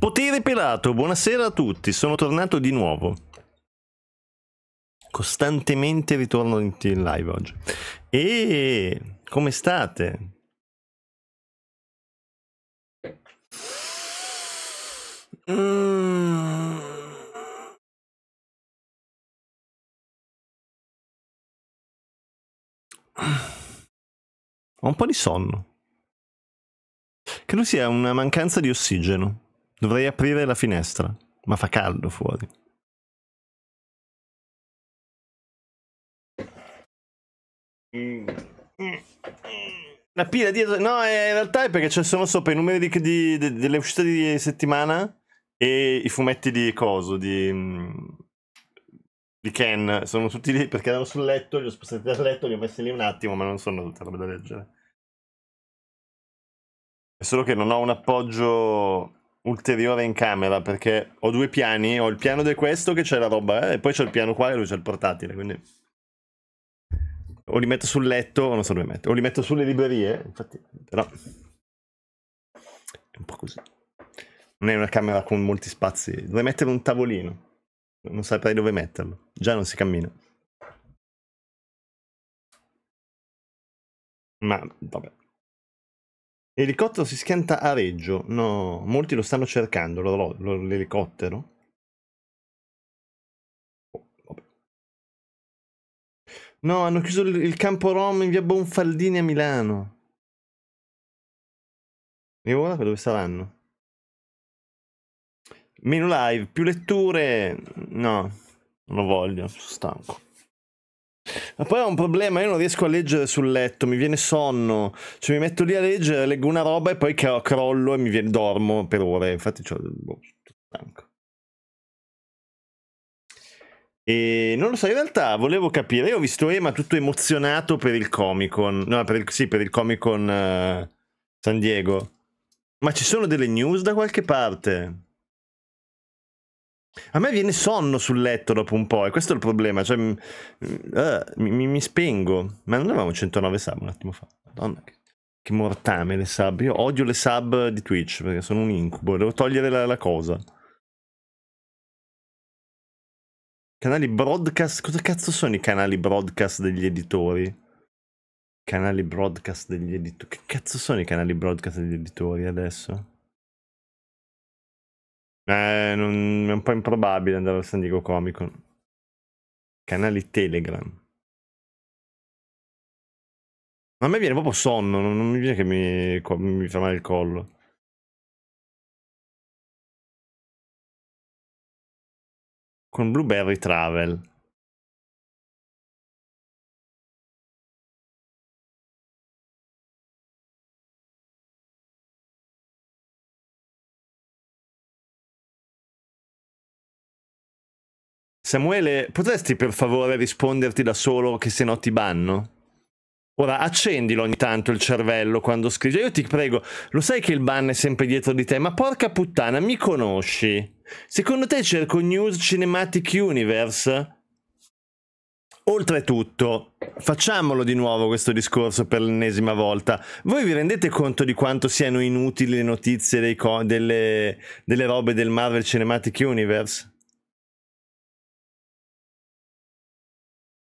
Potere Pelato, buonasera a tutti, sono tornato di nuovo. Costantemente ritorno in live oggi. E come state? Mm. Ho un po' di sonno. Credo sia una mancanza di ossigeno. Dovrei aprire la finestra, ma fa caldo fuori. La pila dietro... No, è, eh, in realtà è perché ci sono sopra i numeri di, di, di, delle uscite di settimana e i fumetti di coso, di di Ken sono tutti lì perché erano sul letto, li ho spostati dal letto, li ho messi lì un attimo, ma non sono tutta roba da leggere. È solo che non ho un appoggio ulteriore in camera perché ho due piani, ho il piano di questo che c'è la roba eh, e poi c'è il piano qua e lui c'è il portatile, quindi o li metto sul letto non so dove metto, o li metto sulle librerie, infatti, però è un po' così. Non è una camera con molti spazi, dovrei mettere un tavolino. Non saprei dove metterlo, già non si cammina. Ma vabbè. L'elicottero si schianta a Reggio. No, molti lo stanno cercando, lo, lo, l'elicottero. Oh, no, hanno chiuso il, il campo Rom in via Bonfaldini a Milano. E ora dove saranno? Meno live, più letture. No, non lo voglio, sono stanco. Ma poi ho un problema, io non riesco a leggere sul letto, mi viene sonno, cioè mi metto lì a leggere, leggo una roba e poi crollo e mi viene, dormo per ore, infatti ho boh, stanco. E non lo so, in realtà volevo capire, io ho visto Ema tutto emozionato per il Comic Con, no per il, sì, per il Comic Con uh, eh, San Diego, ma ci sono delle news da qualche parte? A me viene sonno sul letto dopo un po', e questo è il problema. Cioè, uh, mi, mi, spengo. Ma non avevamo 109 sub un attimo fa. Madonna, che, che mortame le sub. Io odio le sub di Twitch perché sono un incubo. Devo togliere la, la cosa. Canali broadcast. Cosa cazzo sono i canali broadcast degli editori? Canali broadcast degli editori. Che cazzo sono i canali broadcast degli editori adesso? Eh, non, è un po' improbabile andare al San Diego Comic Con. Canali Telegram. Ma a me viene proprio sonno, non, non mi viene che mi, mi fa male il collo. Con Blueberry Travel. Samuele, potresti per favore risponderti da solo che se no ti banno? Ora accendilo ogni tanto il cervello quando scrivi. Io ti prego, lo sai che il ban è sempre dietro di te, ma porca puttana, mi conosci? Secondo te cerco News Cinematic Universe? Oltretutto, facciamolo di nuovo questo discorso per l'ennesima volta. Voi vi rendete conto di quanto siano inutili le notizie delle, delle robe del Marvel Cinematic Universe?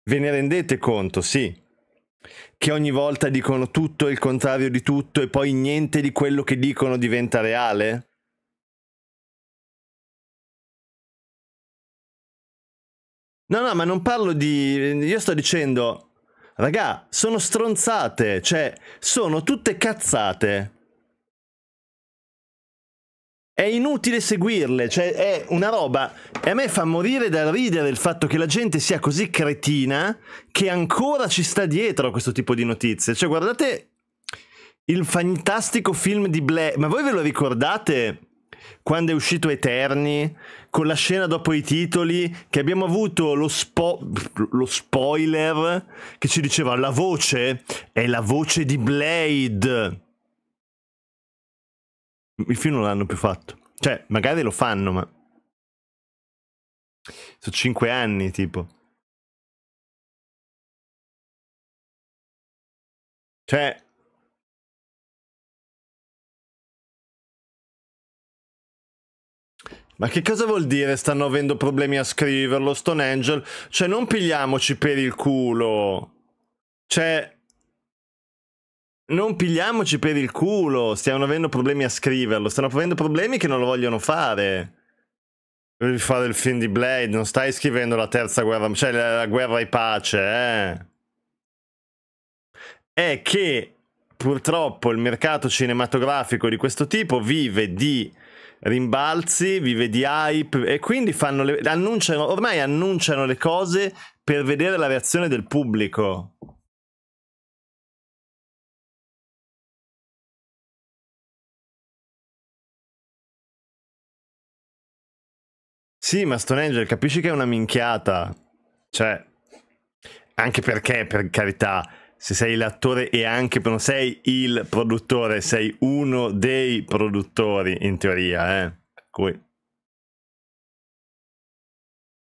Ve ne rendete conto, sì, che ogni volta dicono tutto il contrario di tutto e poi niente di quello che dicono diventa reale? No, no, ma non parlo di... Io sto dicendo, raga, sono stronzate, cioè, sono tutte cazzate è inutile seguirle, cioè è una roba. E a me fa morire dal ridere il fatto che la gente sia così cretina che ancora ci sta dietro a questo tipo di notizie. Cioè, guardate il fantastico film di Blair. Ma voi ve lo ricordate? Quando è uscito Eterni, con la scena dopo i titoli, che abbiamo avuto lo, spo- lo spoiler che ci diceva la voce è la voce di Blade il film non l'hanno più fatto. Cioè, magari lo fanno, ma... Sono cinque anni, tipo. Cioè... Ma che cosa vuol dire stanno avendo problemi a scriverlo, Stone Angel? Cioè, non pigliamoci per il culo. Cioè non pigliamoci per il culo, stiamo avendo problemi a scriverlo, stanno avendo problemi che non lo vogliono fare. Devi fare il film di Blade, non stai scrivendo la terza guerra, cioè la, la guerra e pace, eh. È che purtroppo il mercato cinematografico di questo tipo vive di rimbalzi, vive di hype e quindi fanno le, annunciano, ormai annunciano le cose per vedere la reazione del pubblico. Sì, ma Stonehenge capisci che è una minchiata. Cioè, anche perché, per carità, se sei l'attore e anche non sei il produttore, sei uno dei produttori, in teoria, eh. Per cui...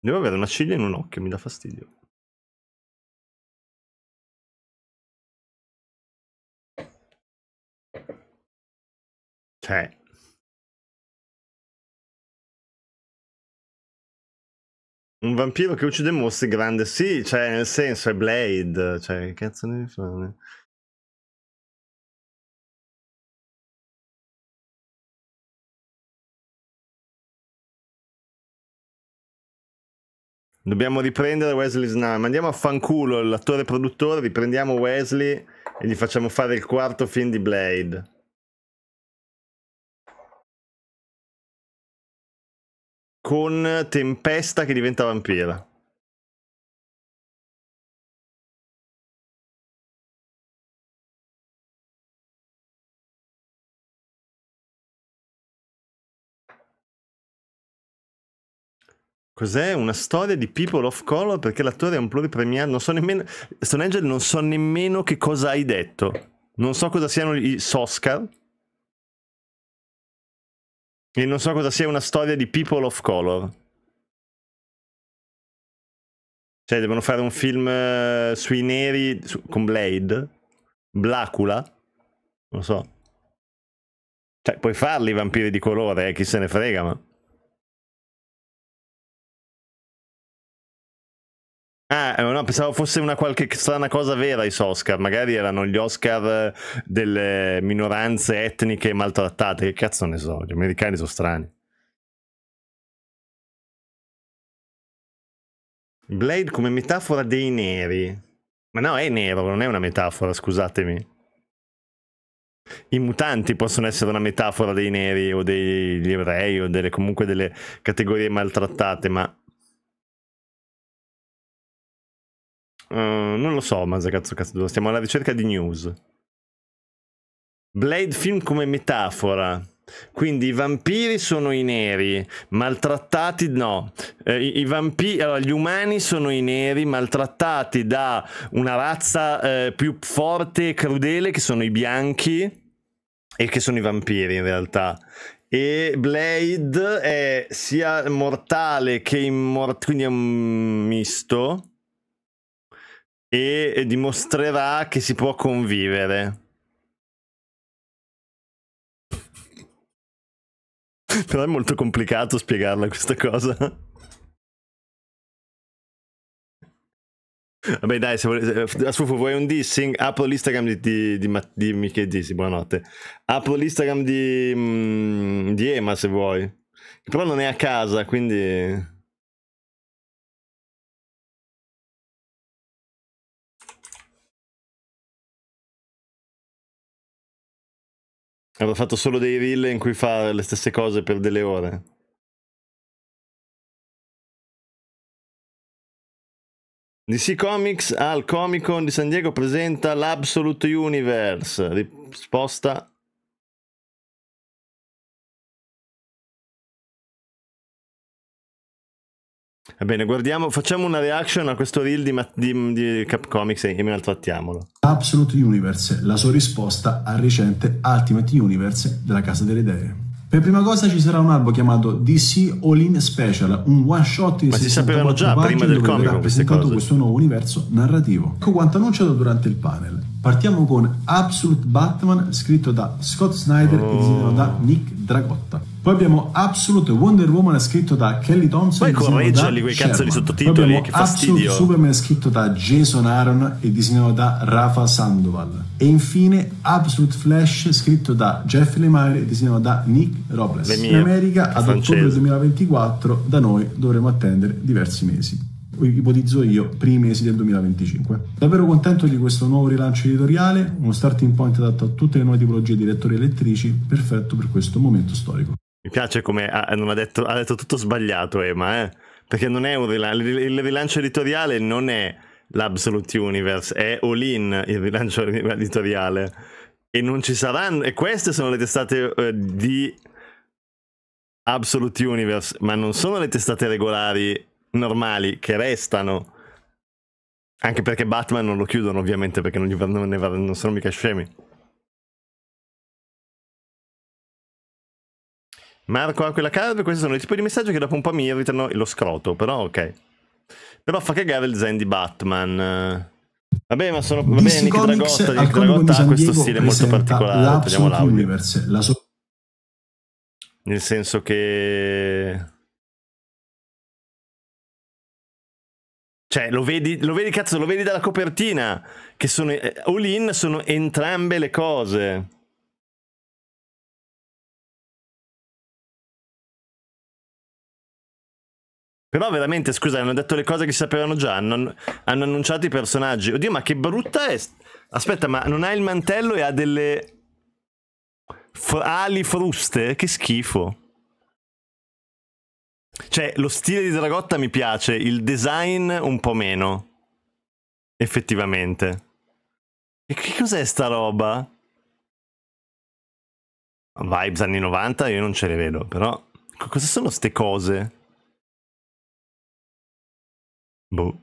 Devo avere una ciglia in un occhio, mi dà fastidio. Cioè, Un vampiro che uccide mostri grande, sì, cioè nel senso è Blade, cioè che cazzo ne fanno? Dobbiamo riprendere Wesley Snipes. Andiamo a fanculo l'attore produttore, riprendiamo Wesley e gli facciamo fare il quarto film di Blade. con Tempesta che diventa vampira. Cos'è? Una storia di People of Color perché l'attore è un pluripremiato. Non so nemmeno. Stone Angel non so nemmeno che cosa hai detto. Non so cosa siano i Oscar. E non so cosa sia una storia di people of color. Cioè, devono fare un film eh, sui neri su, con Blade. Blacula. Non so. Cioè, puoi farli i vampiri di colore, eh? chi se ne frega, ma... Ah, no, pensavo fosse una qualche strana cosa vera i Oscar, magari erano gli Oscar eh, delle minoranze etniche maltrattate, che cazzo ne so, gli americani sono strani. Blade come metafora dei neri. Ma no, è nero, non è una metafora, scusatemi. I mutanti possono essere una metafora dei neri o degli ebrei o delle, comunque delle categorie maltrattate, ma Eh, non lo so, ma cazzo cazzo, stiamo alla ricerca di news. Blade film come metafora. Quindi i vampiri sono i neri, maltrattati no, eh, i, i vampiri, allora, gli umani sono i neri, maltrattati da una razza eh, più forte e crudele che sono i bianchi e che sono i vampiri in realtà. E Blade è sia mortale che immortale, quindi è un misto e dimostrerà che si può convivere. Però è molto complicato spiegarla questa cosa. Vabbè dai, se volete, eh, vuoi un dissing? Apro l'Instagram di, di, di, di Miche Disi, buonanotte. Apro l'Instagram di, mm, di Ema se vuoi. Però non è a casa, quindi... Aveva fatto solo dei reel in cui fa le stesse cose per delle ore. DC Comics al Comic Con di San Diego presenta l'Absolute Universe, risposta Va bene, guardiamo, facciamo una reaction a questo reel di, di, di Capcomics e trattiamolo. Absolute Universe, la sua risposta al recente Ultimate Universe della Casa delle Idee. Per prima cosa ci sarà un albo chiamato DC All In Special, un one shot di Ma si sapevano già prima del comic verrà presentato questo nuovo universo narrativo. Ecco quanto annunciato durante il panel. Partiamo con Absolute Batman, scritto da Scott Snyder oh. e disegnato da Nick Dragotta. Poi abbiamo Absolute Wonder Woman scritto da Kelly Thompson. Poi correggerli quei cazzo di sottotitoli. che fastidio. Absolute Superman scritto da Jason Aaron e disegnato da Rafa Sandoval. E infine Absolute Flash scritto da Jeff Lemire e disegnato da Nick Robles. In America ad francese. ottobre 2024 da noi dovremo attendere diversi mesi ipotizzo io, primi mesi del 2025. Davvero contento di questo nuovo rilancio editoriale, uno starting point adatto a tutte le nuove tipologie di lettori e lettrici, perfetto per questo momento storico. Mi piace come ha, ha, detto, ha detto tutto sbagliato Emma, eh? perché non è un rilancio, il rilancio editoriale non è l'Absolute Universe, è All-In il rilancio editoriale e non ci saranno, e queste sono le testate eh, di Absolute Universe, ma non sono le testate regolari normali che restano. Anche perché Batman non lo chiudono, ovviamente, perché non, gli, non, ne, non sono mica scemi. Marco ha quella Carve, questi sono i tipi di messaggi che dopo un po' mi irritano e lo scroto, però ok. Però fa cagare il zen di Batman. Vabbè, ma sono... Vabbè, Nick Dragotta, Nick Dragotta ha questo stile molto particolare. Vediamo l'audio. so- Nel senso che... Cioè, lo vedi, lo vedi, cazzo, lo vedi dalla copertina, che sono... Eh, all in sono entrambe le cose. Però veramente, scusa, hanno detto le cose che si sapevano già, hanno, hanno annunciato i personaggi. Oddio, ma che brutta è... Aspetta, ma non ha il mantello e ha delle... Fr ali fruste? Che schifo. Cioè, lo stile di Dragotta mi piace, il design un po' meno. Effettivamente. E che cos'è sta roba? Vibes anni 90 io non ce le vedo, però... Cosa sono ste cose? boh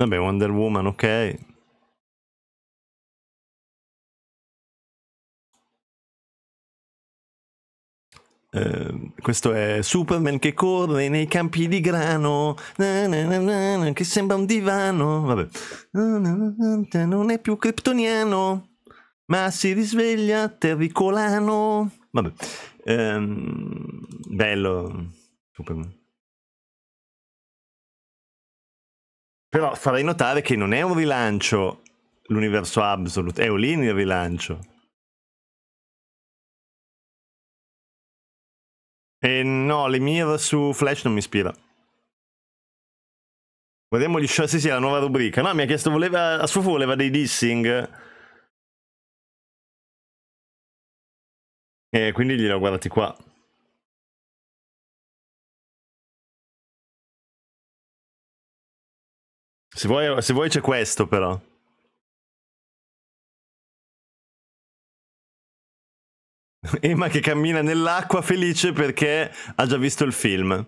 Vabbè, Wonder Woman, ok. Eh, questo è Superman che corre nei campi di grano, na na na che sembra un divano. Vabbè, non è più kryptoniano. Ma si risveglia Terricolano. Vabbè. Ehm, bello. Superman. Però farei notare che non è un rilancio l'universo Absolute, è un linear rilancio. E no, le mirror su Flash non mi ispira. Guardiamo gli show, sì sì, la nuova rubrica. No, mi ha chiesto, voleva, a suo voleva dei dissing. E quindi li ho guardati qua. Se vuoi, se vuoi c'è questo però. Emma che cammina nell'acqua felice perché ha già visto il film.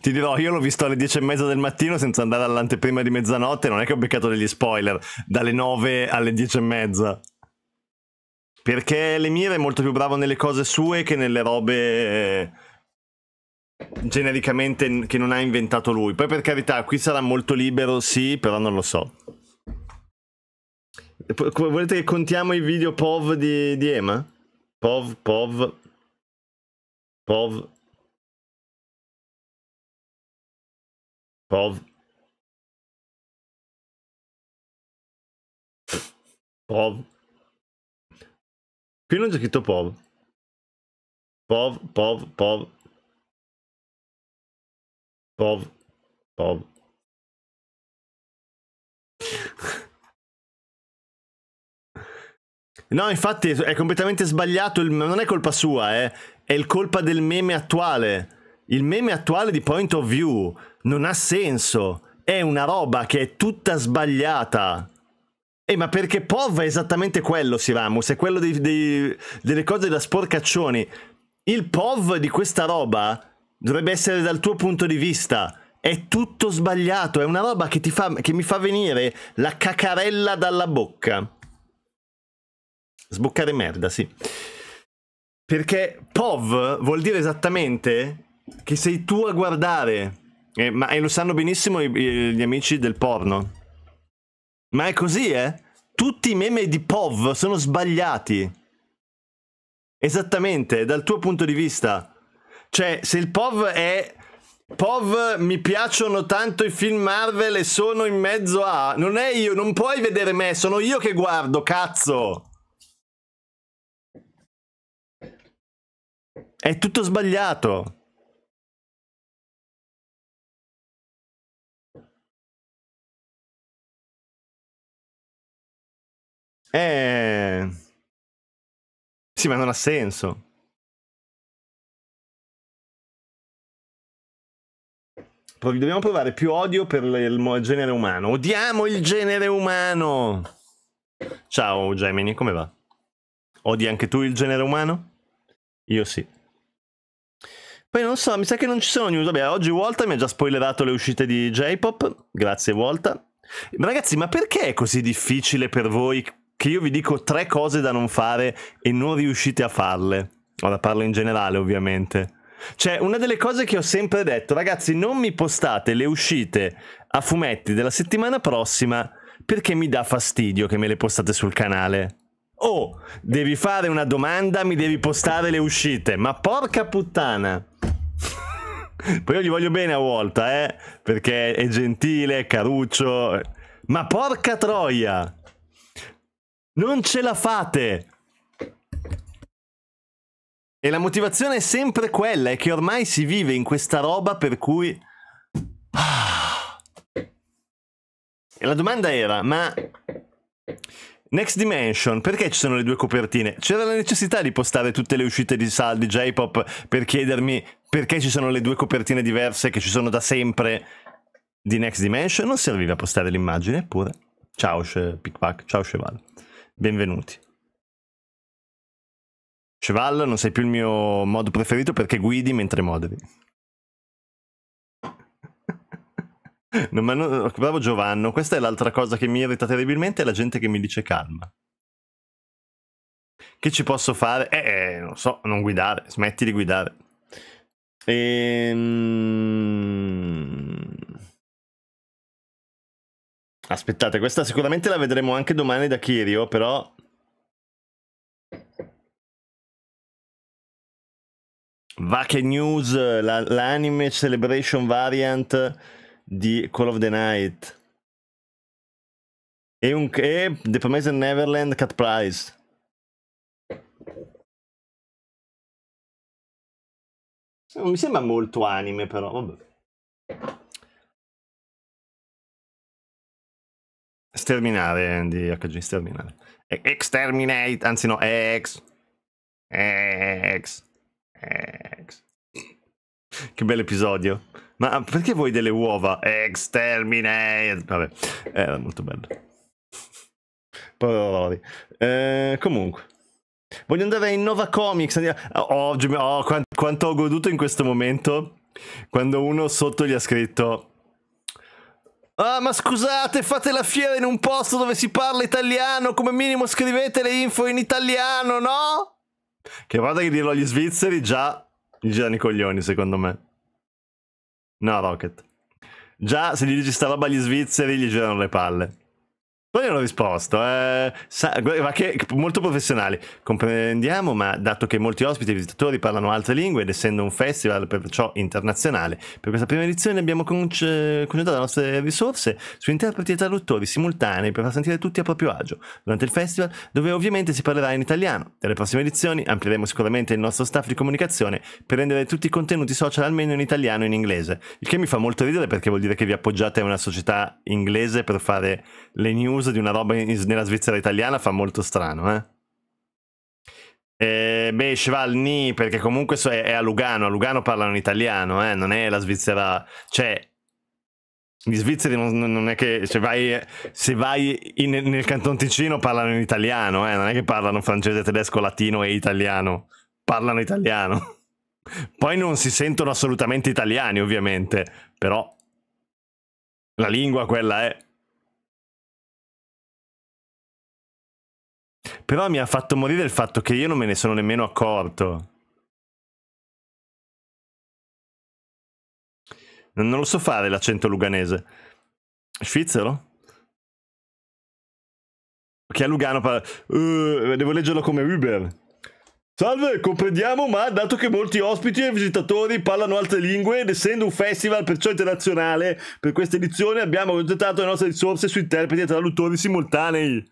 Ti dirò, io l'ho visto alle 10 e mezza del mattino senza andare all'anteprima di mezzanotte, non è che ho beccato degli spoiler, dalle 9 alle 10 e mezza. Perché Lemire è molto più bravo nelle cose sue che nelle robe eh, genericamente che non ha inventato lui. Poi per carità, qui sarà molto libero, sì, però non lo so. Volete che contiamo i video POV di, di Ema? POV, POV, POV. Prov. Prov. Qui non c'è scritto prov. Prov, prov, prov. Prov, prov. No, infatti è completamente sbagliato, non è colpa sua, eh. è colpa del meme attuale. Il meme attuale di Point of View non ha senso. È una roba che è tutta sbagliata. Eh, ma perché POV è esattamente quello, Siramus, è quello dei, dei, delle cose da sporcaccioni. Il POV di questa roba dovrebbe essere dal tuo punto di vista. È tutto sbagliato, è una roba che, fa, che mi fa venire la cacarella dalla bocca. Sboccare merda, sì. Perché POV vuol dire esattamente che sei tu a guardare e, eh, ma, e eh, lo sanno benissimo i, i, gli amici del porno. Ma è così, eh? Tutti i meme di POV sono sbagliati. Esattamente, dal tuo punto di vista. Cioè, se il POV è... POV mi piacciono tanto i film Marvel e sono in mezzo a... Non è io, non puoi vedere me, sono io che guardo, cazzo! È tutto sbagliato. Eh... Sì, ma non ha senso. Dobbiamo provare più odio per il genere umano. Odiamo il genere umano! Ciao Gemini, come va? Odi anche tu il genere umano? Io sì. Poi non so, mi sa che non ci sono news. Vabbè, oggi Walter mi ha già spoilerato le uscite di J-Pop. Grazie Walter. Ragazzi, ma perché è così difficile per voi che io vi dico tre cose da non fare e non riuscite a farle. Ora parlo in generale, ovviamente. Cioè, una delle cose che ho sempre detto, ragazzi, non mi postate le uscite a fumetti della settimana prossima perché mi dà fastidio che me le postate sul canale. Oh, devi fare una domanda, mi devi postare le uscite. Ma porca puttana! Poi io gli voglio bene a Volta, eh, perché è gentile, è caruccio. Ma porca troia! Non ce la fate! E la motivazione è sempre quella, è che ormai si vive in questa roba per cui... Ah! E la domanda era, ma... Next Dimension, perché ci sono le due copertine? C'era la necessità di postare tutte le uscite di saldi J-Pop per chiedermi perché ci sono le due copertine diverse che ci sono da sempre di Next Dimension? Non serviva postare l'immagine, eppure. Ciao, Pickpack. Ciao, Cheval benvenuti. Cheval, non sei più il mio modo preferito perché guidi mentre moderi. Non man- bravo Giovanno, questa è l'altra cosa che mi irrita terribilmente, è la gente che mi dice calma. Che ci posso fare? Eh, eh non so, non guidare, smetti di guidare. Ehm... Aspettate, questa sicuramente la vedremo anche domani da Kirio, però... Vake News, la, l'anime celebration variant di Call of the Night. E, un, e The Promised Neverland Cat Prize. Non mi sembra molto anime, però vabbè. Sterminare, Andy HG, sterminare. Exterminate, anzi no, ex. Ex. Ex. Che bell'episodio. Ma perché vuoi delle uova? Exterminate. Vabbè, era molto bello. Parolori. Eh, comunque. Voglio andare in Nova Comics. Oh, oh, quanto ho goduto in questo momento quando uno sotto gli ha scritto Ah, ma scusate, fate la fiera in un posto dove si parla italiano, come minimo scrivete le info in italiano, no? Che vada che dirlo agli svizzeri già gli girano i coglioni, secondo me. No, Rocket. Già, se gli dici sta roba agli svizzeri, gli girano le palle. Poi hanno risposto, eh, ma che, molto professionali. Comprendiamo, ma dato che molti ospiti e visitatori parlano altre lingue ed essendo un festival perciò internazionale, per questa prima edizione abbiamo concentrato le nostre risorse su interpreti e traduttori simultanei per far sentire tutti a proprio agio durante il festival, dove ovviamente si parlerà in italiano. Nelle prossime edizioni amplieremo sicuramente il nostro staff di comunicazione per rendere tutti i contenuti social almeno in italiano e in inglese, il che mi fa molto ridere perché vuol dire che vi appoggiate a una società inglese per fare le news uso di una roba in, nella Svizzera italiana fa molto strano, eh. Eh, beh, Chevalny, perché comunque so, è, è, a Lugano, a Lugano parlano italiano, eh, non è la Svizzera... Cioè, gli svizzeri non, non è che... Cioè vai, se vai in, nel canton Ticino parlano in italiano, eh, non è che parlano francese, tedesco, latino e italiano. Parlano italiano. Poi non si sentono assolutamente italiani, ovviamente, però la lingua quella è... Però mi ha fatto morire il fatto che io non me ne sono nemmeno accorto. Non lo so fare l'accento luganese. Svizzero? Che a Lugano parla... Uh, eh, devo leggerlo come Uber. Salve, comprendiamo, ma dato che molti ospiti e visitatori parlano altre lingue ed essendo un festival perciò internazionale, per questa edizione abbiamo concentrato le nostre risorse su interpreti e traduttori simultanei.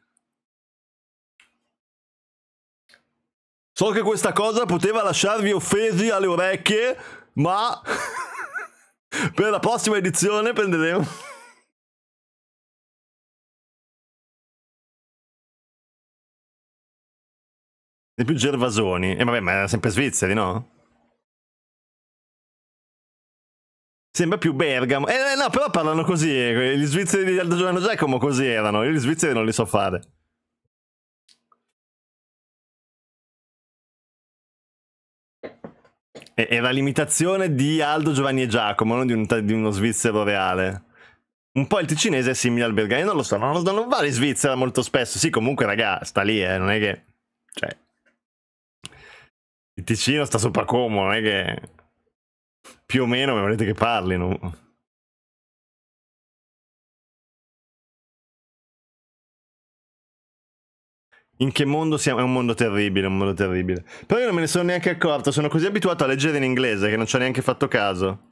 So che questa cosa poteva lasciarvi offesi alle orecchie, ma per la prossima edizione prenderemo... E più Gervasoni. E eh, vabbè, ma era sempre svizzeri, no? Sembra più Bergamo. Eh, no, però parlano così. Eh, gli svizzeri di Aldo Giovanni Giacomo così erano. Io gli svizzeri non li so fare. È la limitazione di Aldo, Giovanni e Giacomo, non di, un, di uno svizzero reale. Un po' il ticinese è simile al belga, non lo so, non, non vale in Svizzera molto spesso. Sì, comunque, raga, sta lì, eh, non è che... Cioè... Il Ticino sta sopra Como, non è che... Più o meno mi volete che parli, parlino. in che mondo siamo? È un mondo terribile, un mondo terribile. Però io non me ne sono neanche accorto, sono così abituato a leggere in inglese che non ci ho neanche fatto caso.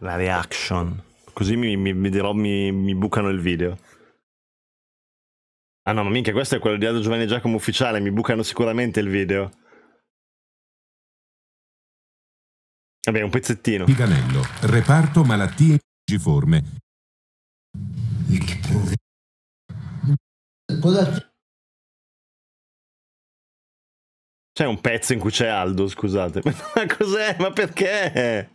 La reaction. Così mi, mi, mi, dirò, mi, mi bucano il video. Ah no, ma minchia, questo è quello di Aldo Giovanni Giacomo ufficiale, mi bucano sicuramente il video. Vabbè, un pezzettino. Piganello, reparto malattie giforme. C'è un pezzo in cui c'è Aldo, scusate. Ma cos'è? Ma perché?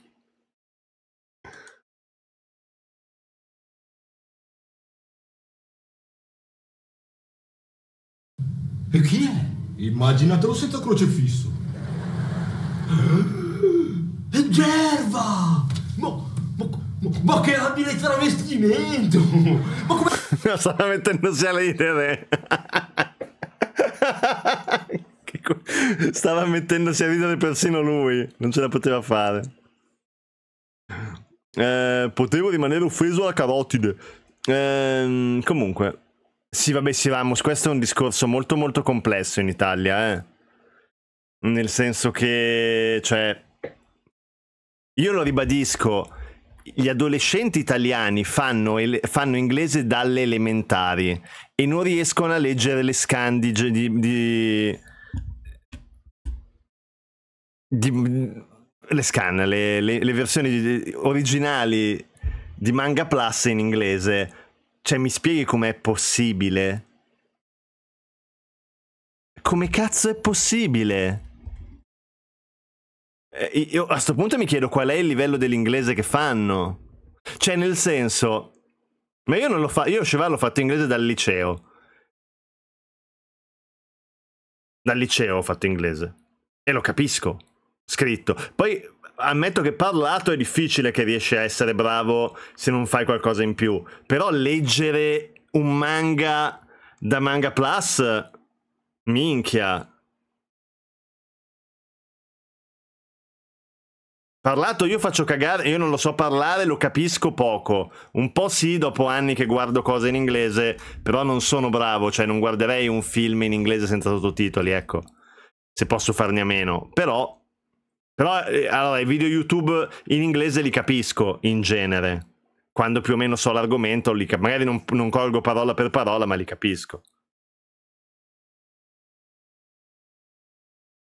E chi è? Immaginatelo senza crocefisso. È Gerva! Ma, ma, ma che abile travestimento! Ma come... No, stava mettendosi a ridere. Stava mettendosi a ridere persino lui, non ce la poteva fare. Eh, potevo rimanere offeso alla carotide. Eh, comunque, sì, vabbè, sì, Ramos, questo è un discorso molto molto complesso in Italia, eh. Nel senso che, cioè, io lo ribadisco, gli adolescenti italiani fanno, fanno inglese dalle elementari e non riescono a leggere le scandige di, di, di le scan, le, le, le versioni originali di Manga Plus in inglese cioè, mi spieghi com'è possibile? Come cazzo è possibile? Eh, io a sto punto mi chiedo qual è il livello dell'inglese che fanno. Cioè, nel senso... Ma io non lo fa... Io Cheval l'ho fatto inglese dal liceo. Dal liceo ho fatto inglese. E lo capisco. Scritto. Poi ammetto che parlato è difficile che riesci a essere bravo se non fai qualcosa in più. Però leggere un manga da Manga Plus, minchia. Parlato io faccio cagare, io non lo so parlare, lo capisco poco. Un po' sì, dopo anni che guardo cose in inglese, però non sono bravo, cioè non guarderei un film in inglese senza sottotitoli, ecco. Se posso farne a meno. Però però eh, allora, i video YouTube in inglese li capisco in genere. Quando più o meno so l'argomento, magari non, non colgo parola per parola, ma li capisco.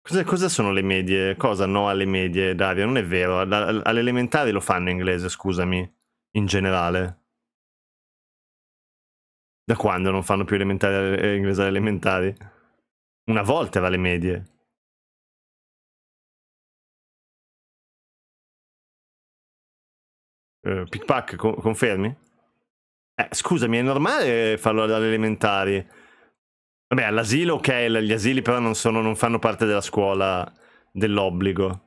Cosa, cosa, sono le medie? Cosa no alle medie, Dario? Non è vero. Alle elementari lo fanno in inglese, scusami. In generale. Da quando non fanno più elementari, eh, inglese alle elementari? Una volta era alle medie. Uh, Pickpack, co- confermi? Eh, scusami, è normale farlo alle elementari. Vabbè, all'asilo, ok, gli asili però non, sono, non fanno parte della scuola dell'obbligo.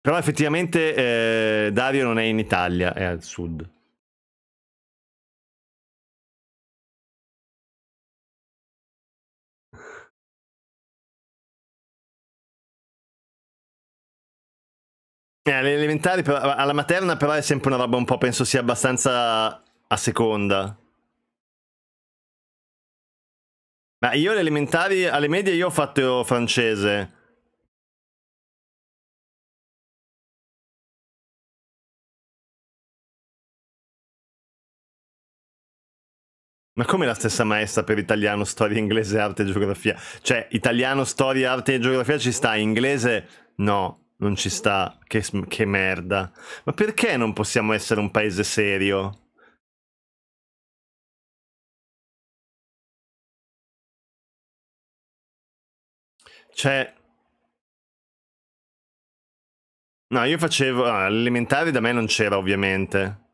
Però effettivamente eh, Dario non è in Italia, è al sud. Eh, alle elementari, però, alla materna però è sempre una roba un po', penso sia abbastanza a seconda. Ma io alle elementari, alle medie io ho fatto francese. Ma come la stessa maestra per italiano, storia, inglese, arte e geografia? Cioè, italiano, storia, arte e geografia ci sta, inglese no non ci sta, che, che merda. Ma perché non possiamo essere un paese serio? Cioè... No, io facevo... Ah, elementari da me non c'era ovviamente.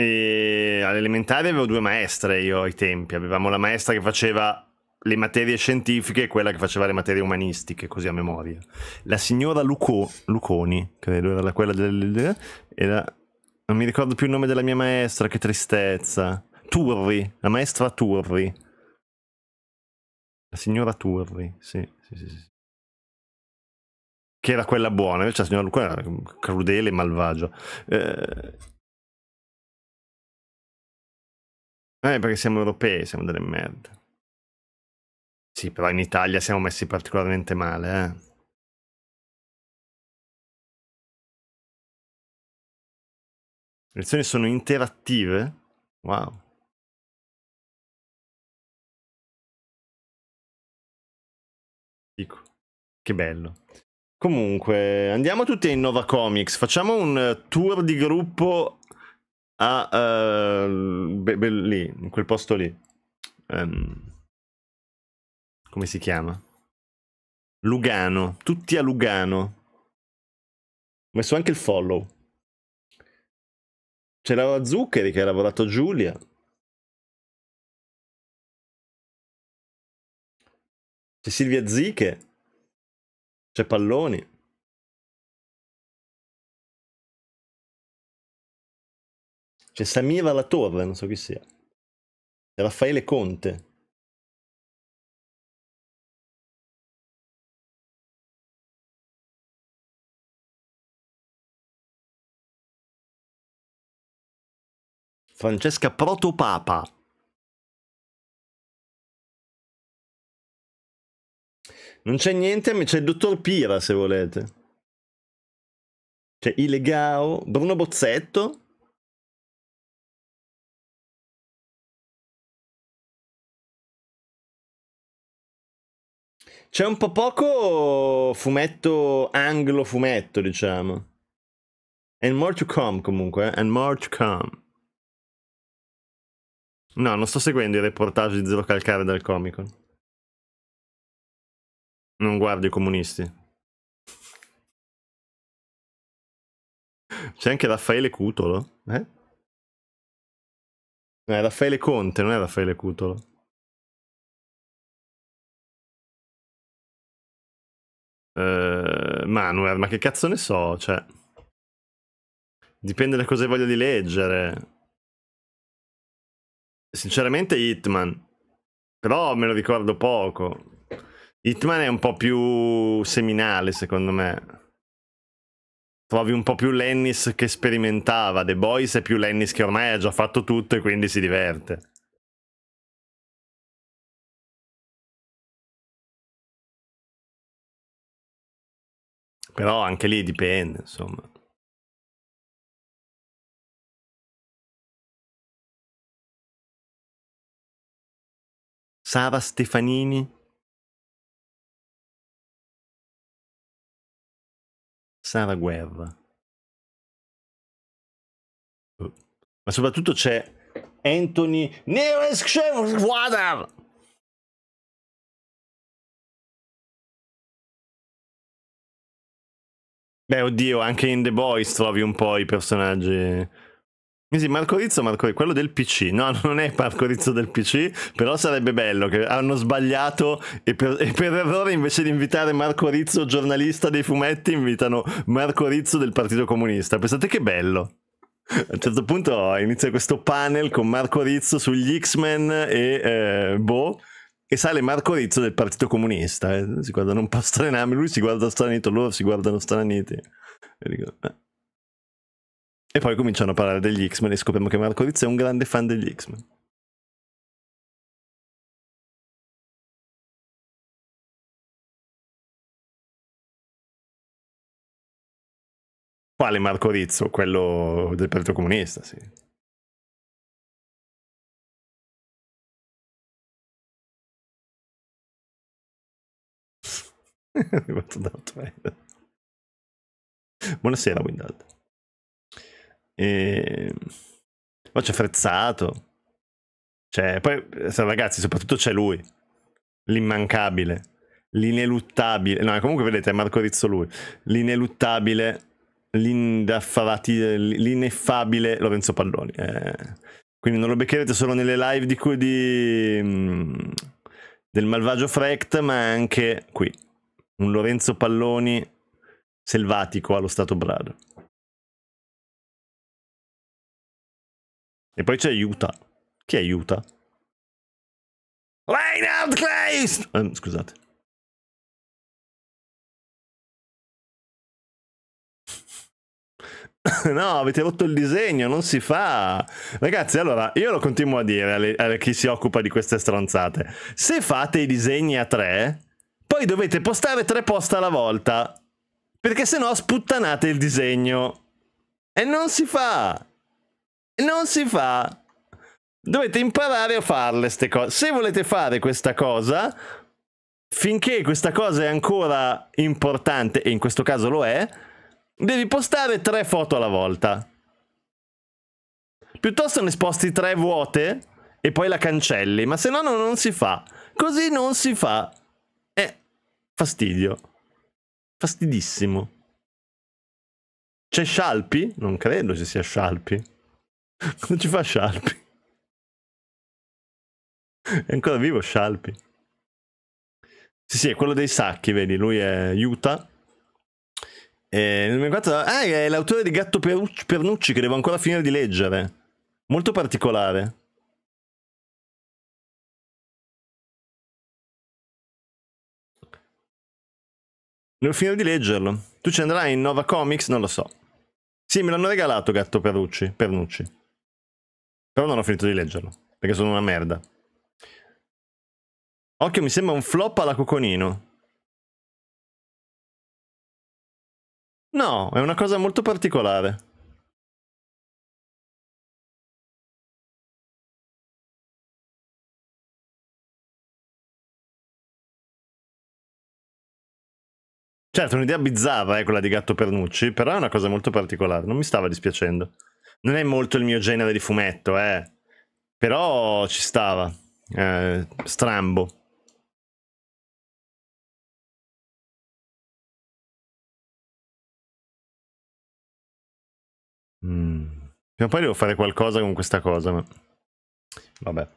E all'elementare avevo due maestre io ai tempi, avevamo la maestra che faceva le materie scientifiche e quella che faceva le materie umanistiche, così a memoria. La signora Luco, Luconi, credo era quella del... Era, non mi ricordo più il nome della mia maestra, che tristezza. Turri, la maestra Turri. La signora Turri, sì, sì, sì. sì. Che era quella buona, invece la signora Luconi era crudele e malvagio. Eh Eh, perché siamo europei, siamo delle merde. Sì, però in Italia siamo messi particolarmente male, eh. Le lezioni sono interattive? Wow. Dico, che bello. Comunque, andiamo tutti a Innova Comics, facciamo un eh, tour di gruppo a uh, be, be, lì, in quel posto lì. Um, come si chiama? Lugano, tutti a Lugano. Ho messo anche il follow. C'era Zuccheri che ha lavorato Giulia. C'è Silvia Ziche. C'è Palloni. C'è cioè, Samira La Torre, non so chi sia. C'è Raffaele Conte. Francesca Protopapa. Non c'è niente, ma c'è il dottor Pira se volete. C'è Ilegao, Bruno Bozzetto. C'è un po' poco fumetto anglo-fumetto, diciamo. And more to come, comunque. Eh. And more to come. No, non sto seguendo i reportage di Zero Calcare dal Comic Con. Non guardo i comunisti. C'è anche Raffaele Cutolo, eh? No, eh, è Raffaele Conte, non è Raffaele Cutolo. Eh, Manuel, ma che cazzo ne so, cioè... Dipende da cosa hai voglia di leggere. Sinceramente Hitman. Però me lo ricordo poco. Hitman è un po' più seminale, secondo me. Trovi un po' più Lennis che sperimentava. The Boys è più Lennis che ormai ha già fatto tutto e quindi si diverte. Però anche lì dipende, insomma. Sava Stefanini. Sava Guerra. Ma soprattutto c'è Anthony Neres Guadar Beh, oddio, anche in The Boys trovi un po' i personaggi. Sì, Marco Rizzo, Marco Rizzo, quello del PC. No, non è Marco Rizzo del PC, però sarebbe bello che hanno sbagliato e per, e per errore invece di invitare Marco Rizzo, giornalista dei fumetti, invitano Marco Rizzo del Partito Comunista. Pensate che bello. A un certo punto inizia questo panel con Marco Rizzo sugli X-Men e eh, Boh e sale Marco Rizzo del Partito Comunista, eh. si guardano un po' stranami, lui si guarda stranito, loro si guardano straniti. E, dico, eh. e poi cominciano a parlare degli X-Men e scopriamo che Marco Rizzo è un grande fan degli X-Men. Quale Marco Rizzo? Quello del Partito Comunista, sì. Buonasera, Windad. E... Ehm, ma c'è Frezzato. Cioè, poi, ragazzi, soprattutto c'è lui. L'immancabile. L'ineluttabile. No, comunque vedete, è Marco Rizzo lui. L'ineluttabile, l'ineffabile Lorenzo Palloni. Eh. Quindi non lo beccherete solo nelle live di cui di... Mm, del malvagio Frecht, ma anche qui un Lorenzo Palloni selvatico allo stato brado. E poi c'è Utah. Chi è Utah? Reinhard Kleist! Eh, scusate. No, avete rotto il disegno, non si fa. Ragazzi, allora, io lo continuo a dire a chi si occupa di queste stronzate. Se fate i disegni a tre, poi dovete postare tre post alla volta, perché se no sputtanate il disegno. E non si fa! non si fa! Dovete imparare a farle queste cose. Se volete fare questa cosa, finché questa cosa è ancora importante, e in questo caso lo è, devi postare tre foto alla volta. Piuttosto ne sposti tre vuote e poi la cancelli, ma se no non si fa. Così non si fa. Fastidio. Fastidissimo. C'è Scialpi? Non credo ci sia Scialpi. Cosa ci fa Scialpi? È ancora vivo Scialpi. Sì, sì, è quello dei sacchi, vedi, lui è Utah. E nel 2004, ah, è l'autore di Gatto Pernucci che devo ancora finire di leggere. Molto particolare. Non finire di leggerlo. Tu ci andrai in Nova Comics? Non lo so. Sì, me l'hanno regalato Gatto Perrucci, Pernucci. Però non ho finito di leggerlo, perché sono una merda. Occhio, mi sembra un flop alla Coconino. No, è una cosa molto particolare. Certo, un'idea bizzarra è eh, quella di Gatto Pernucci, però è una cosa molto particolare, non mi stava dispiacendo. Non è molto il mio genere di fumetto, eh. Però ci stava. Eh, strambo. Mm. Prima o poi devo fare qualcosa con questa cosa, ma... Vabbè.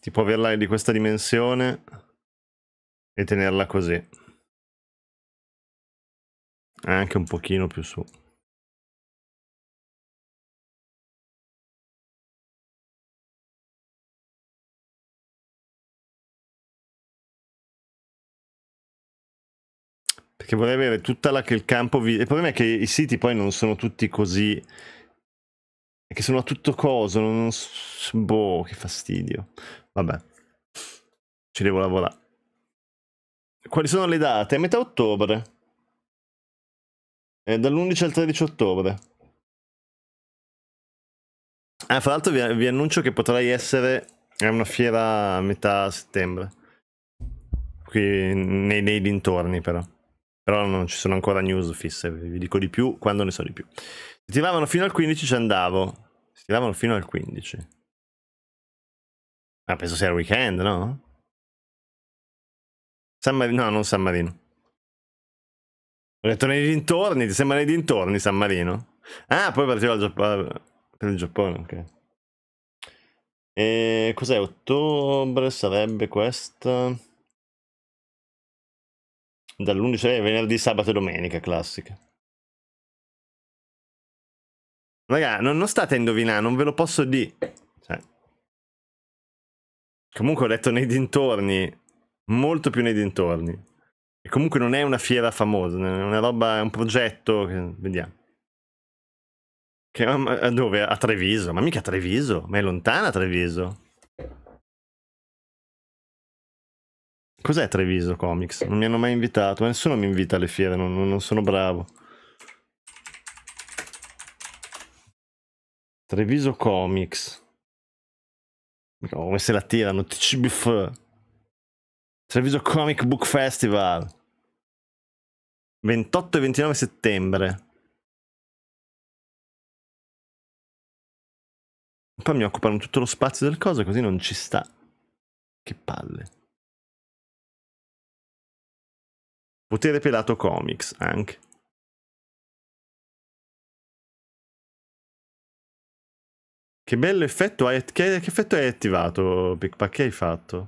tipo averla di questa dimensione e tenerla così anche un pochino più su perché vorrei avere tutta la che il campo vi... il problema è che i siti poi non sono tutti così che sono a tutto coso non... boh che fastidio Vabbè, ci devo lavorare. Quali sono le date? Metà ottobre. È dall'11 al 13 ottobre. Ah, fra l'altro vi, vi annuncio che potrei essere a una fiera a metà settembre. Qui nei, nei dintorni però. Però non ci sono ancora news fisse, vi dico di più quando ne so di più. Si tiravano fino al 15 ci andavo. Si tiravano fino al 15. Ma ah, penso sia il weekend, no? San Marino, no, non San Marino. Ho detto nei dintorni, ti sembra nei dintorni San Marino? Ah, poi partiva Giappone, ah, per il Giappone, ok. E cos'è? Ottobre sarebbe questa? Dall'11 eh, venerdì, sabato e domenica, classica. Raga, non, non state a indovinare, non ve lo posso dire. Comunque ho letto nei dintorni, molto più nei dintorni. E comunque non è una fiera famosa, è una roba, è un progetto, che, vediamo. Che, a dove? A Treviso, ma mica a Treviso, ma è lontana Treviso. Cos'è Treviso Comics? Non mi hanno mai invitato, nessuno mi invita alle fiere, non, non sono bravo. Treviso Comics. No, come se la tirano? TCBF. Treviso Comic Book Festival. 28 e 29 settembre. Poi mi occupano tutto lo spazio del coso, così non ci sta. Che palle. Potere pelato comics anche. Che bello effetto hai. Che, che effetto hai attivato, Pickpack? Che hai fatto?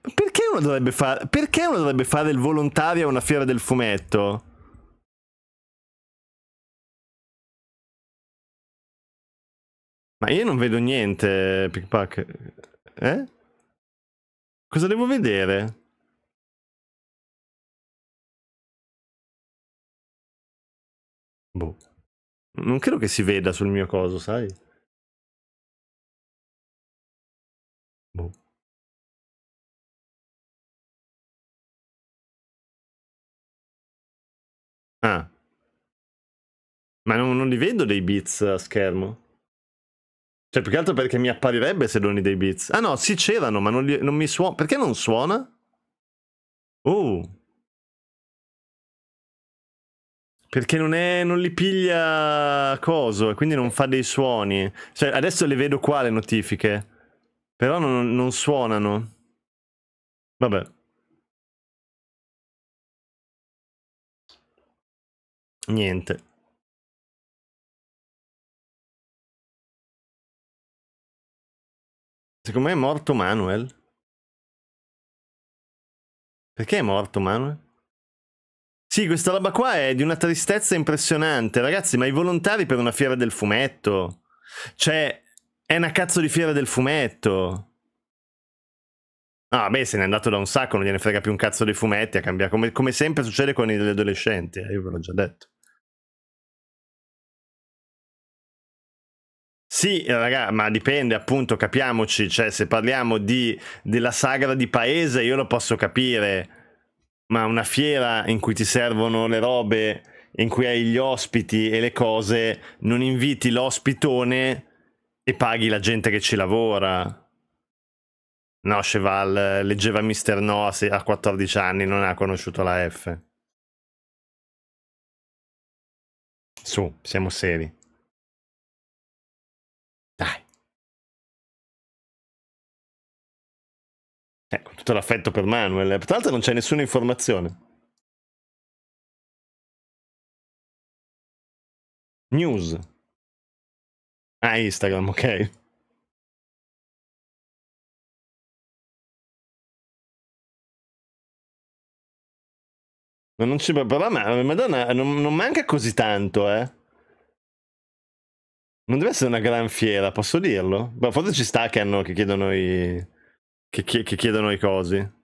Perché uno dovrebbe fare... Perché uno dovrebbe fare il volontario a una fiera del fumetto? Ma io non vedo niente, Pickpack. Eh? Cosa devo vedere? Boh. Non credo che si veda sul mio coso, sai? Boh. Ah. Ma non, non li vedo dei bits a schermo? Cioè, più che altro perché mi apparirebbe se doni dei bits. Ah no, sì c'erano, ma non, li, non mi suona. Perché non suona? Oh. Perché non, è, non, li piglia coso e quindi non fa dei suoni. Cioè, adesso le vedo qua le notifiche. Però non, non suonano. Vabbè. Niente. Secondo me è morto Manuel. Perché è morto Manuel? Sì, questa roba qua è di una tristezza impressionante, ragazzi, ma i volontari per una fiera del fumetto. Cioè, è una cazzo di fiera del fumetto. Ah, beh, se n'è andato da un sacco, non gliene frega più un cazzo dei fumetti, a cambiare. Come, come sempre succede con gli adolescenti, eh, io ve l'ho già detto. Sì, raga, ma dipende appunto, capiamoci, cioè se parliamo di, della sagra di paese io lo posso capire, ma una fiera in cui ti servono le robe, in cui hai gli ospiti e le cose, non inviti l'ospitone e paghi la gente che ci lavora. No, Cheval leggeva Mister No a 14 anni, non ha conosciuto la F. Su, siamo seri. Eh, con tutto l'affetto per Manuel. Tra l'altro non c'è nessuna informazione. News. Ah, Instagram, ok. Ma non ci... Però, ma, madonna, non, non manca così tanto, eh. Non deve essere una gran fiera, posso dirlo? Beh, forse ci sta che, hanno, che chiedono i che, che, che chiedono i cosi.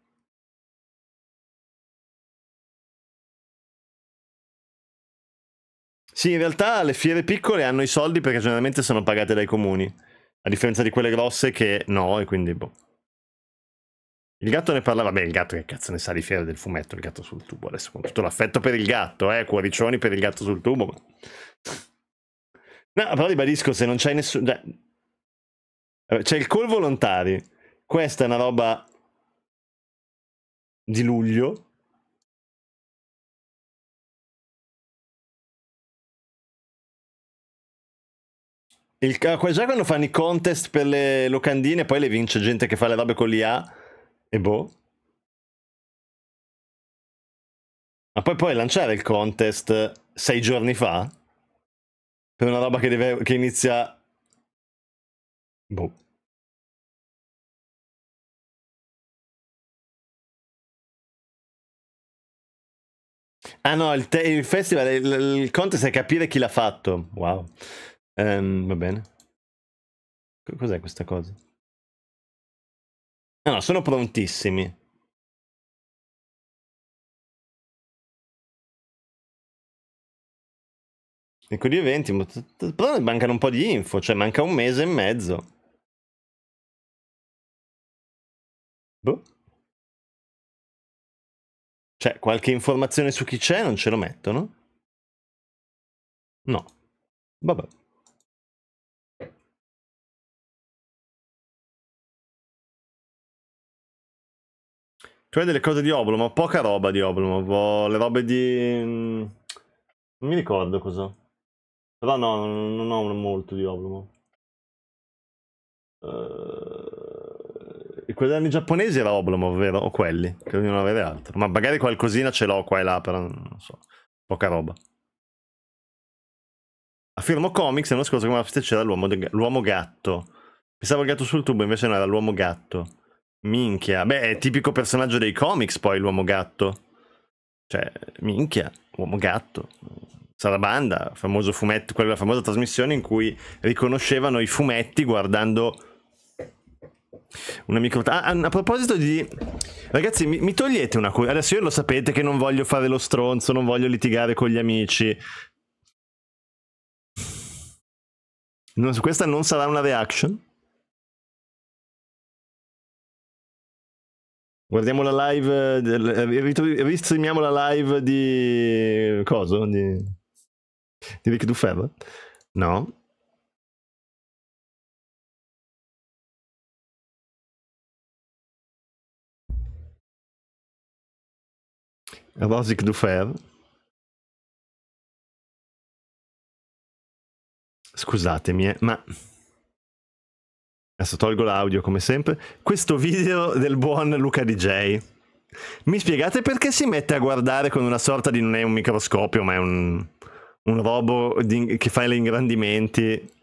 Sì, in realtà le fiere piccole hanno i soldi perché generalmente sono pagate dai comuni, a differenza di quelle grosse che no, e quindi boh. Il gatto ne parlava, beh il gatto che cazzo ne sa di fiere del fumetto, il gatto sul tubo, adesso con tutto l'affetto per il gatto, eh, cuoricioni per il gatto sul tubo. No, però ribadisco, se non c'è nessuno... Cioè, c'è il call volontari, questa è una roba di luglio. Il, già quando fanno i contest per le locandine, poi le vince gente che fa le robe con l'IA e boh. Ma poi puoi lanciare il contest sei giorni fa? Per una roba che, deve, che inizia... Boh. Ah no, il, te- il festival, il, il contest è capire chi l'ha fatto. Wow. Um, va bene. Cos'è questa cosa? No, no, sono prontissimi. E con gli eventi, però mancano un po' di info, cioè manca un mese e mezzo. Boh. Cioè, qualche informazione su chi c'è non ce lo mettono? No. Vabbè. Tu hai delle cose di Oblomov, poca roba di Oblomov, le robe di... Mm, non mi ricordo cosa. Però no, non ho molto di Oblomov. Uh quelli anni giapponesi era Oblomov, vero? O quelli, che ognuno avere altro. Ma magari qualcosina ce l'ho qua e là, però non so. Poca roba. A Firmo Comics l'anno scorso come artista c'era l'uomo, de- l'uomo gatto. Pensavo il gatto sul tubo, invece non era l'uomo gatto. Minchia. Beh, è tipico personaggio dei comics poi l'uomo gatto. Cioè, minchia, uomo gatto. Sarabanda, famoso fumetto, quella famosa trasmissione in cui riconoscevano i fumetti guardando un amico... Ah, a proposito di... Ragazzi, mi, mi togliete una cosa. Adesso io lo sapete che non voglio fare lo stronzo, non voglio litigare con gli amici. No, questa non sarà una reaction. Guardiamo la live, eh, ristreamiamo la live di... Cosa? Di, di Rick Dufer? No. Rozik Dufer. Scusatemi, eh, ma... Adesso tolgo l'audio come sempre. Questo video del buon Luca DJ. Mi spiegate perché si mette a guardare con una sorta di... non è un microscopio, ma è un, un robo di, che fa gli ingrandimenti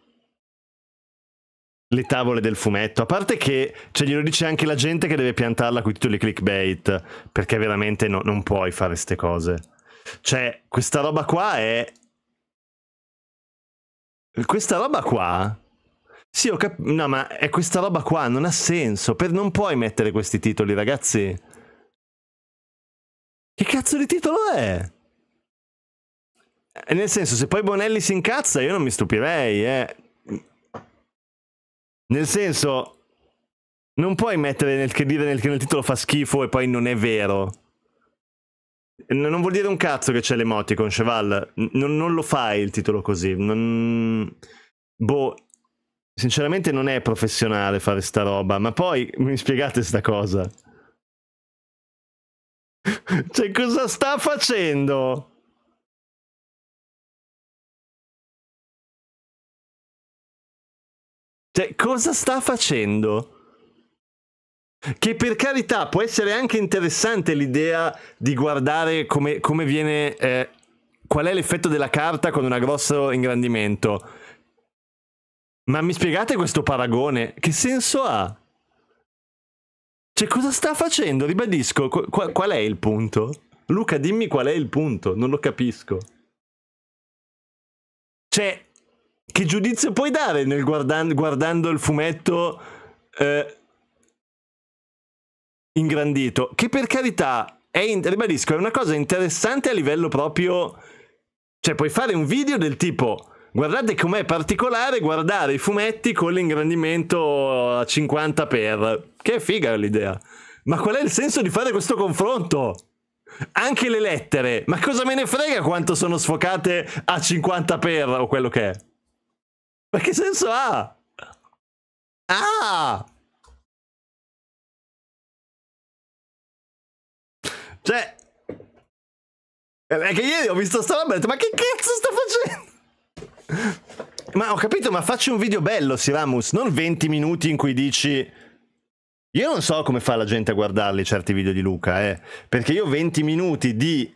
le tavole del fumetto. A parte che cioè, glielo dice anche la gente che deve piantarla con i titoli clickbait, perché veramente no, non puoi fare queste cose. Cioè, questa roba qua è... Questa roba qua... Sì, ho capito... No, ma è questa roba qua, non ha senso. Per... Non puoi mettere questi titoli, ragazzi. Che cazzo di titolo è? Eh, nel senso, se poi Bonelli si incazza, io non mi stupirei, eh. Nel senso, non puoi mettere nel che dire nel, che nel titolo fa schifo e poi non è vero. Non vuol dire un cazzo che c'è l'emoticon, Cheval. Non, non, lo fai il titolo così. Non... Boh, sinceramente non è professionale fare sta roba. Ma poi mi spiegate sta cosa. cioè, cosa sta facendo? Cioè, cosa sta facendo? Che per carità può essere anche interessante l'idea di guardare come, come viene. Eh, qual è l'effetto della carta con un grosso ingrandimento. Ma mi spiegate questo paragone? Che senso ha? Cioè, cosa sta facendo? Ribadisco, qu qual è il punto? Luca, dimmi qual è il punto, non lo capisco. Cioè, che giudizio puoi dare nel guardan- guardando il fumetto eh, ingrandito? Che per carità, è in- ribadisco, è una cosa interessante a livello proprio... Cioè, puoi fare un video del tipo... Guardate com'è particolare guardare i fumetti con l'ingrandimento a 50x. Che figa l'idea. Ma qual è il senso di fare questo confronto? Anche le lettere. Ma cosa me ne frega quanto sono sfocate a 50x o quello che è? Ma che senso ha? Ah! Cioè... È che ieri ho visto sta roba e ho detto, ma che cazzo sto facendo? Ma ho capito, ma facci un video bello, Siramus, non 20 minuti in cui dici... Io non so come fa la gente a guardarli certi video di Luca, eh, perché io 20 minuti di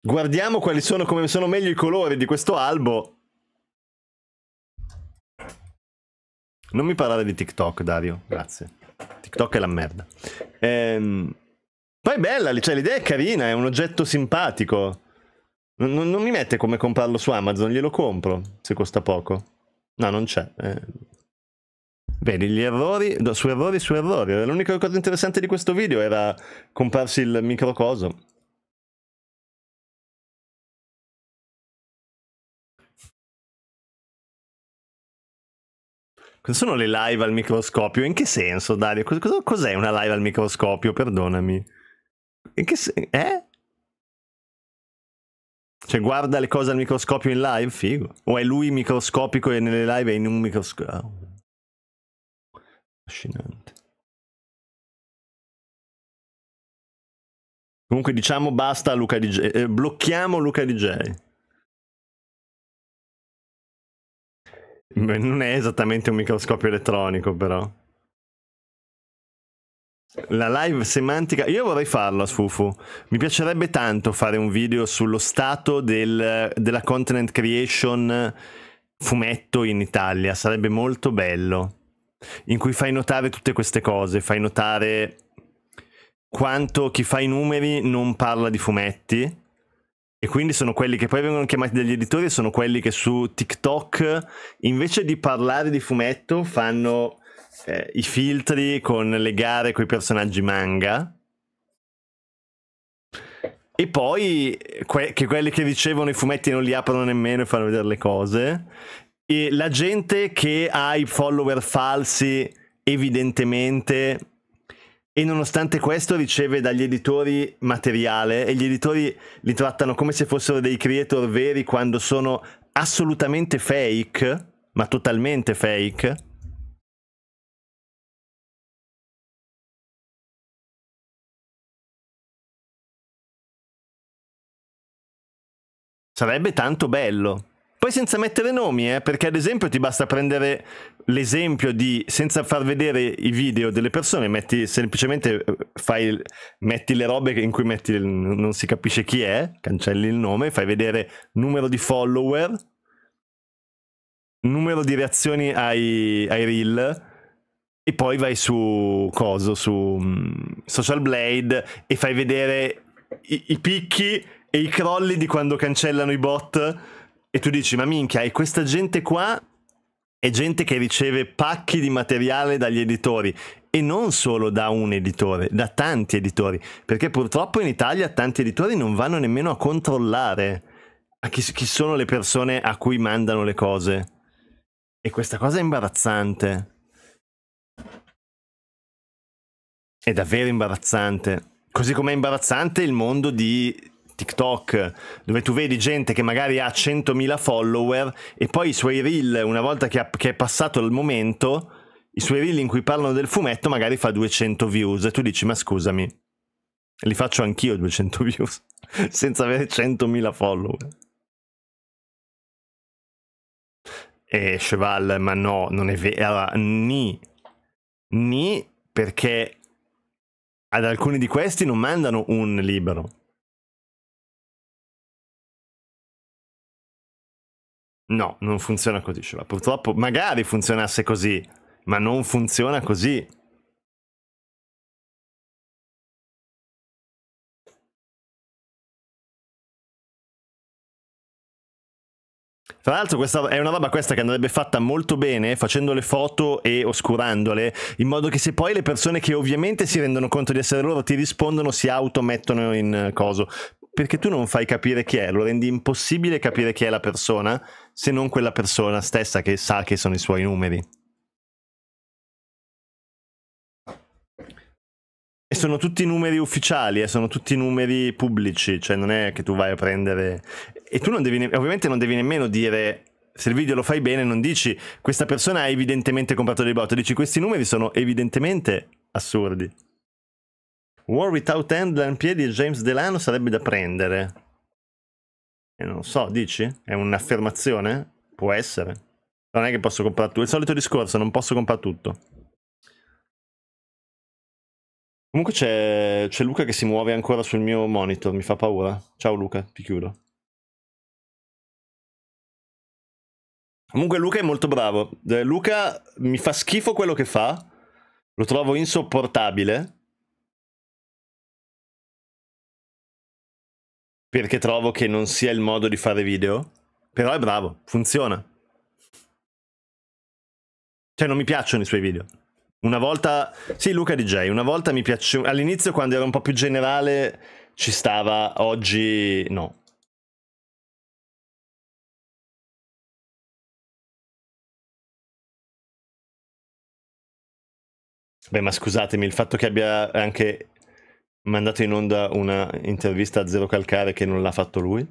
guardiamo quali sono, come sono meglio i colori di questo albo, Non mi parlare di TikTok, Dario, grazie. TikTok è la merda. Ehm, poi è bella, cioè l'idea è carina, è un oggetto simpatico. Non, non, mi mette come comprarlo su Amazon, glielo compro se costa poco. No, non c'è. Eh. Vedi, gli errori, su errori, su errori. L'unica cosa interessante di questo video era comparsi il microcoso. Cosa sono le live al microscopio? In che senso, Dario? Cosa, cos'è una live al microscopio? Perdonami. In che senso? Eh? Cioè, guarda le cose al microscopio in live? Figo. O è lui microscopico e nelle live è in un microscopio? Ah. Fascinante. Comunque diciamo basta a Luca DJ. Eh, blocchiamo Luca DJ. Beh, non è esattamente un microscopio elettronico, però. La live semantica, io vorrei farla, Sfufu. Mi piacerebbe tanto fare un video sullo stato del, della content creation fumetto in Italia, sarebbe molto bello. In cui fai notare tutte queste cose, fai notare quanto chi fa i numeri non parla di fumetti, e quindi sono quelli che poi vengono chiamati dagli editori, sono quelli che su TikTok invece di parlare di fumetto fanno eh, i filtri con le gare con i personaggi manga. E poi que- che quelli che ricevono i fumetti non li aprono nemmeno e fanno vedere le cose. E la gente che ha i follower falsi evidentemente e nonostante questo riceve dagli editori materiale e gli editori li trattano come se fossero dei creator veri quando sono assolutamente fake, ma totalmente fake. Sarebbe tanto bello. Poi senza mettere nomi, eh, perché ad esempio ti basta prendere l'esempio di senza far vedere i video delle persone, metti semplicemente eh, fai, metti le robe in cui metti il, non si capisce chi è, cancelli il nome, fai vedere numero di follower, numero di reazioni ai, ai reel. E poi vai su coso, su mm, Social Blade e fai vedere i, i picchi e i crolli di quando cancellano i bot e tu dici, ma minchia, e questa gente qua è gente che riceve pacchi di materiale dagli editori e non solo da un editore, da tanti editori, perché purtroppo in Italia tanti editori non vanno nemmeno a controllare a chi, chi sono le persone a cui mandano le cose. E questa cosa è imbarazzante. È davvero imbarazzante. Così come è imbarazzante il mondo di TikTok dove tu vedi gente che magari ha 100.000 follower e poi i suoi reel, una volta che, ha, che è passato il momento, i suoi reel in cui parlano del fumetto magari fa 200 views e tu dici ma scusami, li faccio anch'io 200 views senza avere 100.000 follower. E Cheval, ma no, non è vero. Allora, ni. Ni perché ad alcuni di questi non mandano un libro. No, non funziona così, Shabba. Purtroppo magari funzionasse così, ma non funziona così. Tra l'altro questa è una roba questa che andrebbe fatta molto bene facendo le foto e oscurandole, in modo che se poi le persone che ovviamente si rendono conto di essere loro ti rispondono si automettono in coso. Perché tu non fai capire chi è, lo rendi impossibile capire chi è la persona, se non quella persona stessa che sa che sono i suoi numeri. E sono tutti numeri ufficiali, eh, sono tutti numeri pubblici, cioè non è che tu vai a prendere e tu non devi, ovviamente non devi nemmeno dire se il video lo fai bene non dici questa persona ha evidentemente comprato dei bot, dici questi numeri sono evidentemente assurdi. War Without End, Lampiedi e James Delano sarebbe da prendere. E non so, dici? È un'affermazione? Può essere. Non è che posso comprare tutto. il solito discorso, non posso comprare tutto. Comunque c'è Luca che si muove ancora sul mio monitor, mi fa paura. Ciao Luca, ti chiudo. Comunque Luca è molto bravo. Eh, Luca mi fa schifo quello che fa. Lo trovo insopportabile. Perché trovo che non sia il modo di fare video. Però è bravo, funziona. Cioè non mi piacciono i suoi video. Una volta... Sì, Luca DJ, una volta mi piaceva... All'inizio quando era un po' più generale ci stava, oggi no. Beh, ma scusatemi, il fatto che abbia anche mandato in onda una intervista a Zero Calcare che non l'ha fatto lui?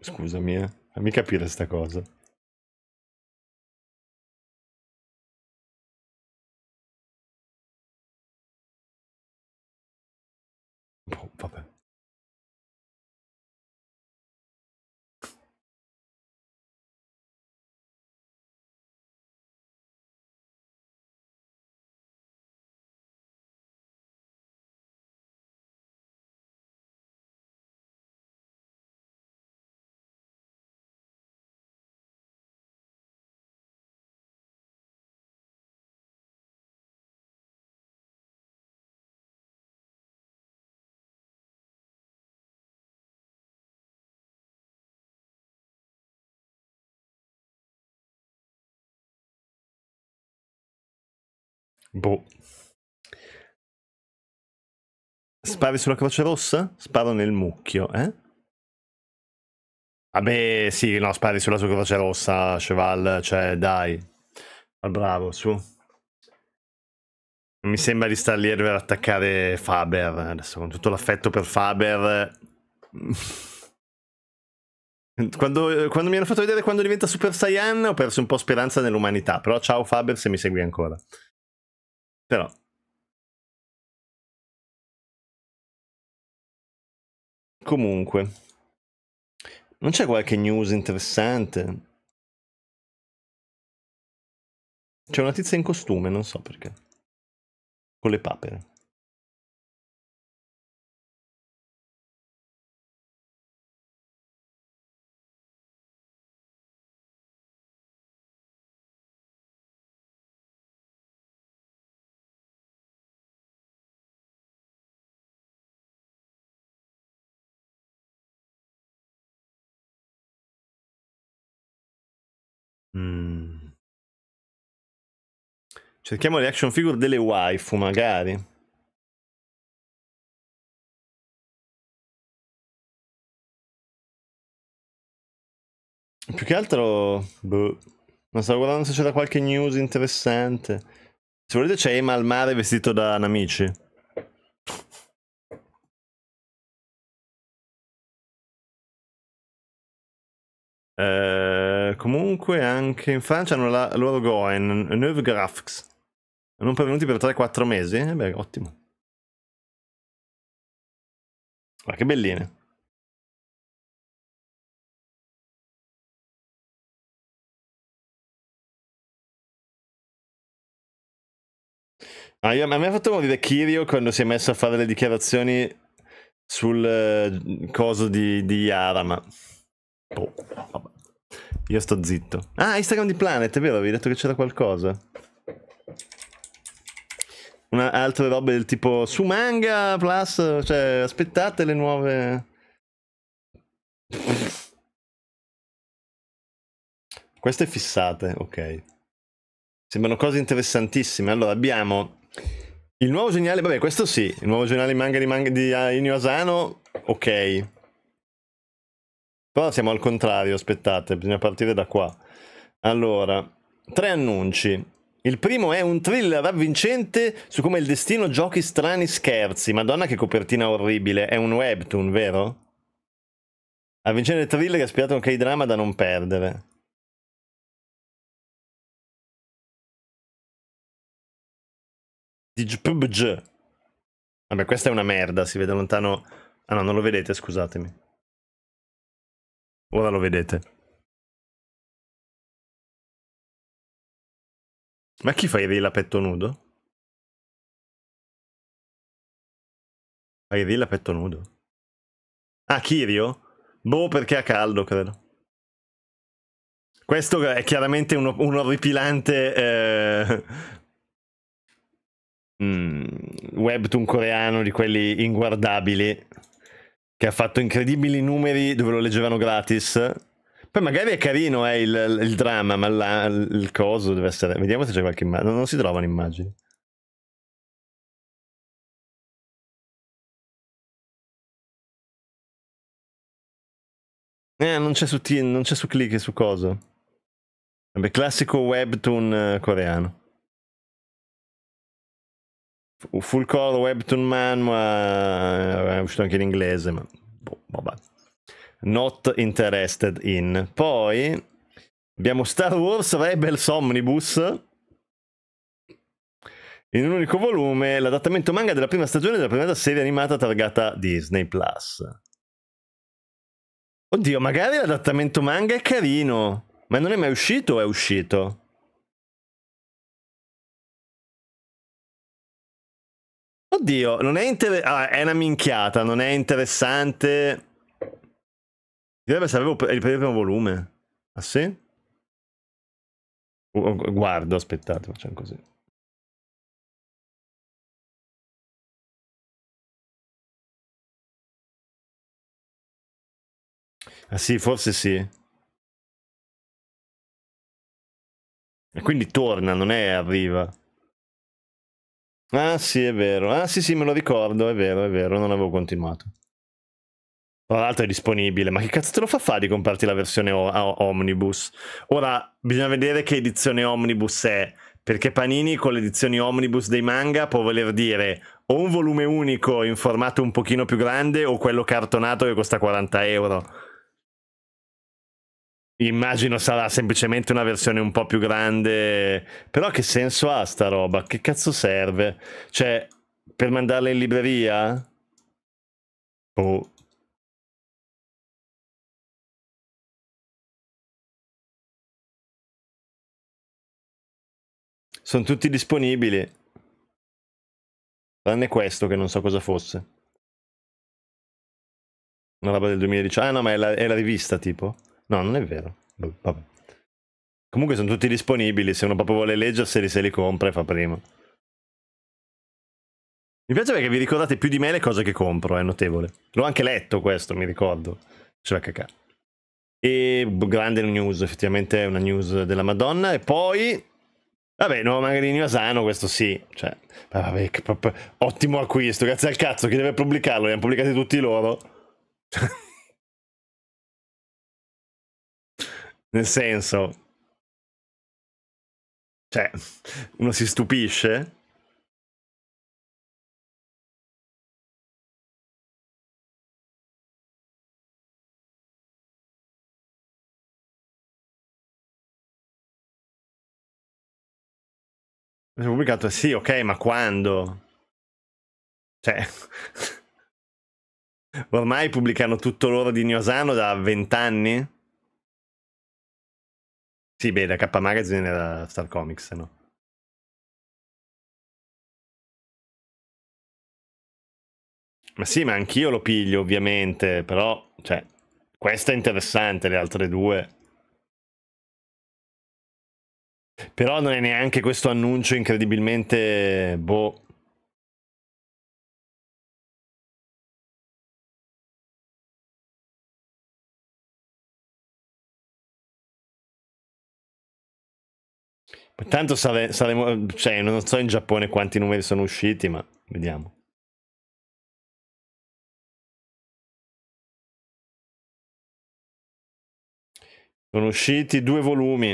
Scusami, eh. Fammi capire sta cosa. Boh. boh. Spari sulla croce rossa? Sparo nel mucchio, eh? Vabbè, sì, no, spari sulla sua croce rossa, Cheval, cioè, dai. Ma bravo, su. Non mi sembra di star lì ad attaccare Faber, adesso con tutto l'affetto per Faber. Quando, quando, mi hanno fatto vedere quando diventa Super Saiyan ho perso un po' speranza nell'umanità, però ciao Faber se mi segui ancora. Però Comunque, non c'è qualche news interessante? C'è una tizia in costume, non so perché. Con le papere. Mm. Cerchiamo le action figure delle waifu, magari. Più che altro, boh, non stavo guardando se c'era qualche news interessante. Se volete c'è Ema al mare vestito da Namici. Eh, comunque anche in Francia hanno la loro Goen, Neuve Grafx. Non pervenuti per 3-4 mesi? Eh beh, ottimo. Ma che belline. Ah, io, a me ha fatto morire Kirio quando si è messo a fare le dichiarazioni sul uh, coso di, di ma... Oh, vabbè. Io sto zitto. Ah, Instagram di Planet, è vero, avevi detto che c'era qualcosa. Una, altre robe del tipo su manga plus, cioè aspettate le nuove... Queste fissate, ok. Sembrano cose interessantissime. Allora abbiamo il nuovo geniale, vabbè questo sì, il nuovo geniale manga di, manga di uh, Inio Asano, ok. Però siamo al contrario, aspettate, bisogna partire da qua. Allora, tre annunci. Il primo è un thriller avvincente su come il destino giochi strani scherzi. Madonna che copertina orribile, è un webtoon, vero? Avvincente thriller che spiegata un K-drama da non perdere. Vabbè, questa è una merda, si vede lontano... Ah no, non lo vedete, scusatemi. Ora lo vedete. Ma chi fa a petto nudo? Fai a petto nudo. Ah, Kirio? Boh, perché ha caldo, credo. Questo è chiaramente un, un orripilante eh, mm, webtoon coreano di quelli inguardabili che ha fatto incredibili numeri dove lo leggevano gratis. Poi magari è carino eh, il, il dramma, ma la, il coso deve essere... Vediamo se c'è qualche immagine. Non, si trovano immagini. Eh, non c'è su, t- non c'è su click e su coso. Vabbè, classico webtoon eh, coreano. Full Color Webtoon ma eh, è uscito anche in inglese, ma boh, vabbè. Not interested in. Poi abbiamo Star Wars Rebels Omnibus. In un unico volume, l'adattamento manga della prima stagione della prima serie animata targata Disney Plus. Oddio, magari l'adattamento manga è carino, ma non è mai uscito o è uscito? Oddio, non è interessante. Ah, è una minchiata, non è interessante. Direbbe sapevo il primo volume. Ah sì? Guardo, aspettate, facciamo così. Ah sì, forse sì. E quindi torna, non è arriva. Ah sì, è vero. Ah sì, sì, me lo ricordo, è vero, è vero, non avevo continuato. Tra l'altro è disponibile, ma che cazzo te lo fa fare di comprarti la versione o- Omnibus? Ora, bisogna vedere che edizione Omnibus è, perché Panini con le edizioni Omnibus dei manga può voler dire o un volume unico in formato un pochino più grande o quello cartonato che costa 40 euro. Immagino sarà semplicemente una versione un po' più grande. Però che senso ha sta roba? Che cazzo serve? Cioè, per mandarla in libreria? Oh. Sono tutti disponibili. Tranne questo che non so cosa fosse. Una roba del 2018. Ah no, ma è la, è la rivista tipo. No, non è vero. Vabbè. Comunque sono tutti disponibili, se uno proprio vuole leggerseli se li compra e fa prima. Mi piace perché vi ricordate più di me le cose che compro, è notevole. L'ho anche letto questo, mi ricordo. Ce la cacà. E grande news, effettivamente è una news della Madonna. E poi... Vabbè, nuovo magari di Asano, questo sì. Cioè, vabbè, ottimo acquisto, grazie al cazzo, chi deve pubblicarlo? Li hanno pubblicati tutti loro. Nel senso, cioè, uno si stupisce. Ho pubblicato sì, ok, ma quando? Cioè, ormai pubblicano tutto loro di Gnosano da vent'anni? Sì, beh, da K Magazine da Star Comics, no? Ma sì, ma anch'io lo piglio, ovviamente, però, cioè, questa è interessante, le altre due. Però non è neanche questo annuncio incredibilmente, boh, Tanto sare, saremo... Cioè, non so in Giappone quanti numeri sono usciti, ma vediamo. Sono usciti due volumi.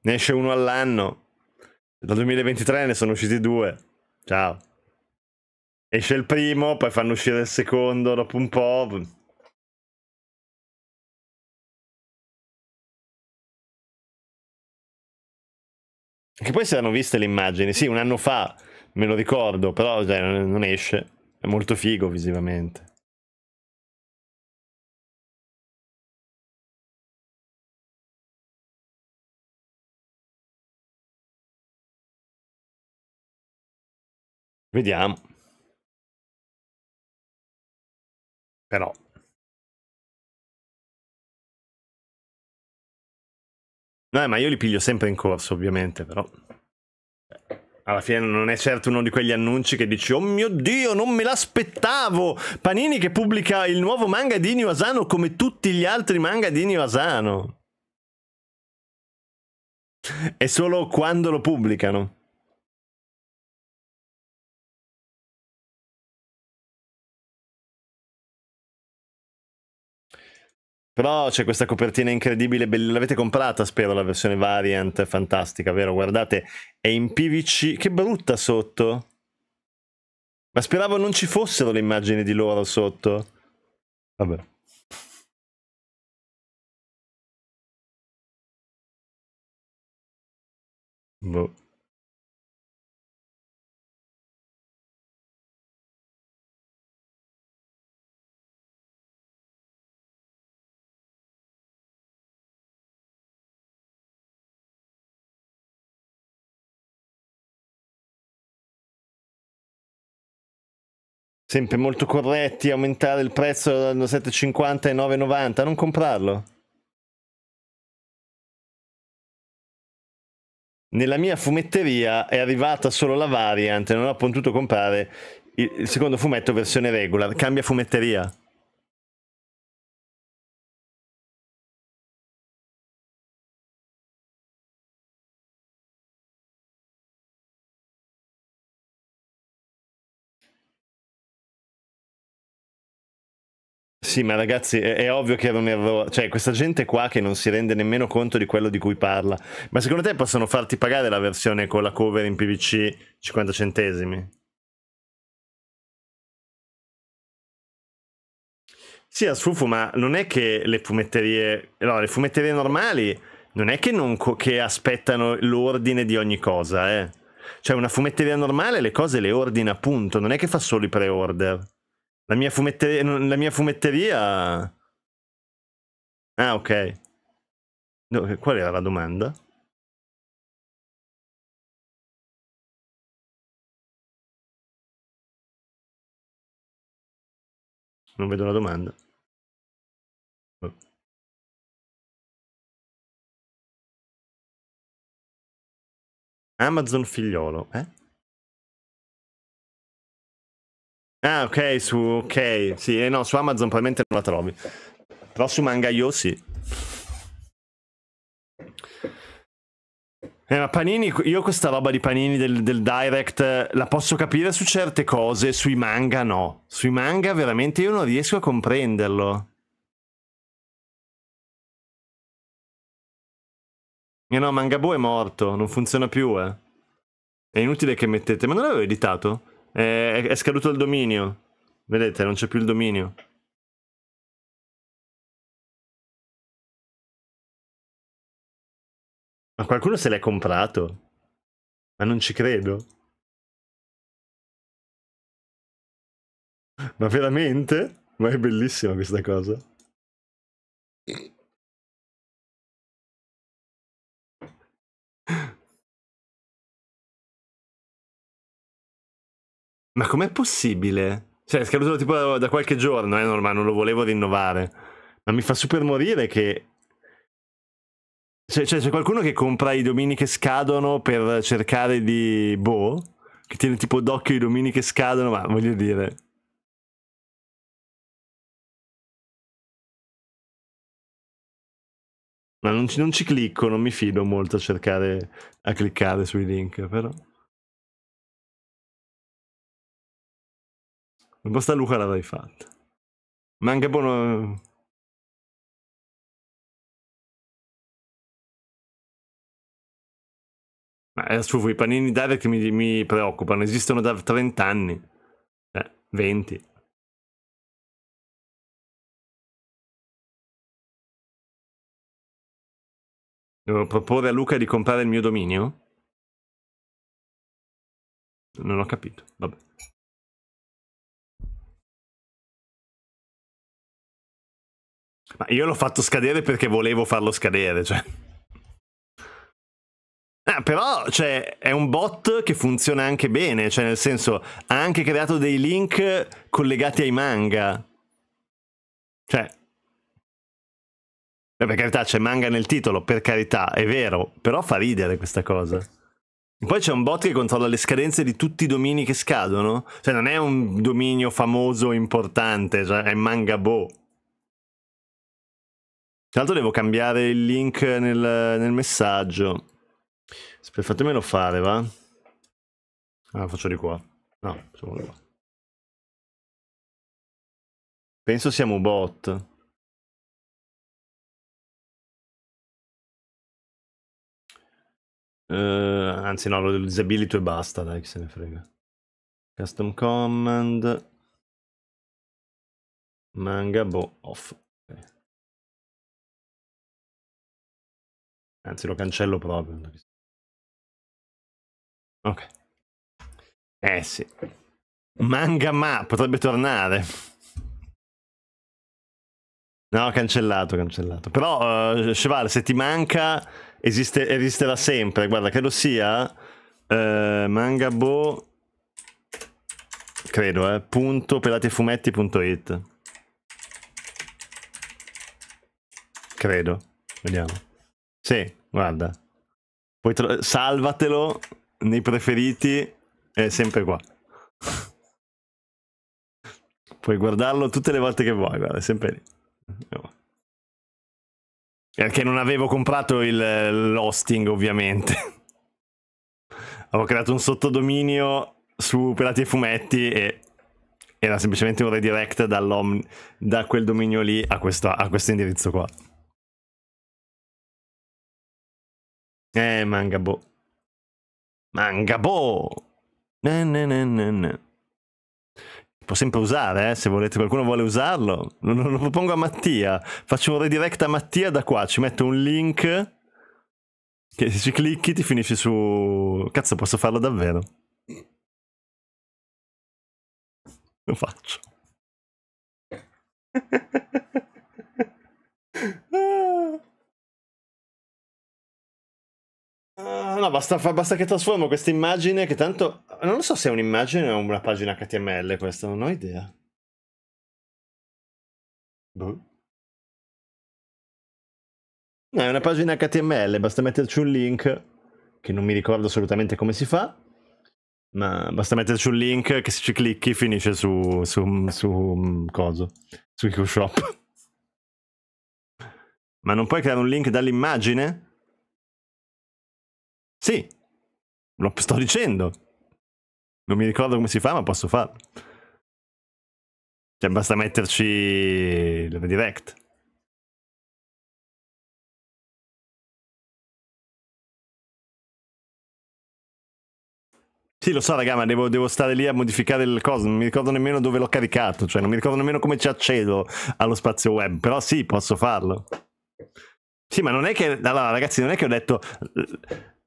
Ne esce uno all'anno. Dal 2023 ne sono usciti due. Ciao. Esce il primo, poi fanno uscire il secondo dopo un po'. Che poi si erano viste le immagini, sì, un anno fa, me lo ricordo, però cioè, non esce. È molto figo visivamente. Vediamo. Però No, eh, ma io li piglio sempre in corso, ovviamente, però. Alla fine non è certo uno di quegli annunci che dici Oh mio Dio, non me l'aspettavo! Panini che pubblica il nuovo manga di Inio Asano come tutti gli altri manga di Inio Asano. È solo quando lo pubblicano. Però c'è questa copertina incredibile, bella. l'avete comprata spero la versione variant, fantastica, vero? Guardate, è in PVC, che brutta sotto. Ma speravo non ci fossero le immagini di loro sotto. Vabbè. Boh. sempre molto corretti, aumentare il prezzo da 7,50 ai 9,90, non comprarlo. Nella mia fumetteria è arrivata solo la variante, non ho potuto comprare il secondo fumetto versione regular, cambia fumetteria. Sì, ma ragazzi, è, è, ovvio che era un errore. Cioè, questa gente qua che non si rende nemmeno conto di quello di cui parla. Ma secondo te possono farti pagare la versione con la cover in PVC 50 centesimi? Sì, a sfufu, ma non è che le fumetterie... No, le fumetterie normali non è che, non che aspettano l'ordine di ogni cosa, eh. Cioè, una fumetteria normale le cose le ordina, appunto. Non è che fa solo i pre-order. La mia, fumetteria, la mia fumetteria... Ah, ok. No, eh, qual era la domanda? Non vedo la domanda. Oh. Amazon figliolo, eh? Ah, ok, su, ok. Sì, eh no, su Amazon probabilmente non la trovi. Però su manga Mangaio sì. Eh, ma Panini, io questa roba di Panini del, del, direct eh, la posso capire su certe cose, sui manga no. Sui manga veramente io non riesco a comprenderlo. Eh no, Mangabo è morto, non funziona più, eh. È inutile che mettete... Ma non l'avevo editato? Eh, è scaduto il dominio. Vedete, non c'è più il dominio. Ma qualcuno se l'è comprato? Ma non ci credo. Ma veramente? Ma è bellissima questa cosa. Ma com'è possibile? Cioè, è scaduto tipo da qualche giorno, è eh, normale, non lo volevo rinnovare. Ma mi fa super morire che... Cioè, c'è qualcuno che compra i domini che scadono per cercare di... Boh? Che tiene tipo d'occhio i domini che scadono, ma voglio dire... Ma non ci, non ci clicco, non mi fido molto a cercare... a cliccare sui link, però... Non Costa Luca l'avrei fatta. Ma anche buono... Eh. Ma eh, stufo, i panini Dave che mi, mi, preoccupano, esistono da 30 anni, eh, 20. Devo proporre a Luca di comprare il mio dominio? Non ho capito, vabbè. Ma io l'ho fatto scadere perché volevo farlo scadere, cioè. Ah, però cioè, è un bot che funziona anche bene, cioè nel senso ha anche creato dei link collegati ai manga. Cioè, per carità c'è manga nel titolo, per carità, è vero, però fa ridere questa cosa. Poi c'è un bot che controlla le scadenze di tutti i domini che scadono, cioè non è un dominio famoso importante, cioè è manga boh. Tra l'altro devo cambiare il link nel, nel messaggio. Aspetta, fatemelo fare, va? Ah, faccio di qua. No, facciamo di qua. Penso siamo bot. Uh, eh, anzi no, lo disabilito e basta, dai, che se ne frega. Custom command. Manga boh off. Anzi, lo cancello proprio. Ok. Eh sì. Manga ma potrebbe tornare. No, cancellato, cancellato. Però, uh, Cheval, se ti manca, esiste, esisterà sempre. Guarda, credo sia uh, eh, mangabo, credo, eh, punto pelatefumetti.it. Credo. Vediamo. Sì, guarda. Poi tro- salvatelo nei preferiti, è sempre qua. Puoi guardarlo tutte le volte che vuoi, guarda, è sempre lì. Perché non avevo comprato il, l'hosting, ovviamente. avevo creato un sottodominio su Pelati e Fumetti e era semplicemente un redirect da quel dominio lì a questo, a questo indirizzo qua. Eh, Mangabo. Mangabo! Ne, ne, Può sempre usare, eh, se volete, qualcuno vuole usarlo. Lo, lo propongo a Mattia. Faccio un redirect a Mattia da qua, ci metto un link che se ci clicchi ti finisci su... Cazzo, posso farlo davvero? Lo faccio. Uh, no, basta, basta, che trasformo questa immagine che tanto... Non so se è un'immagine o una pagina HTML questa, non ho idea. Boh. No, è una pagina HTML, basta metterci un link, che non mi ricordo assolutamente come si fa, ma basta metterci un link che se ci clicchi finisce su... su... su... Mm, cosa? su Shop. Ma non puoi creare un link dall'immagine? Sì, lo sto dicendo. Non mi ricordo come si fa, ma posso farlo. Cioè, basta metterci il redirect. Sì, lo so, raga, ma devo, devo stare lì a modificare le cose. Non mi ricordo nemmeno dove l'ho caricato. Cioè, non mi ricordo nemmeno come ci accedo allo spazio web. Però sì, posso farlo. Sì, ma non è che... Allora, ragazzi, non è che ho detto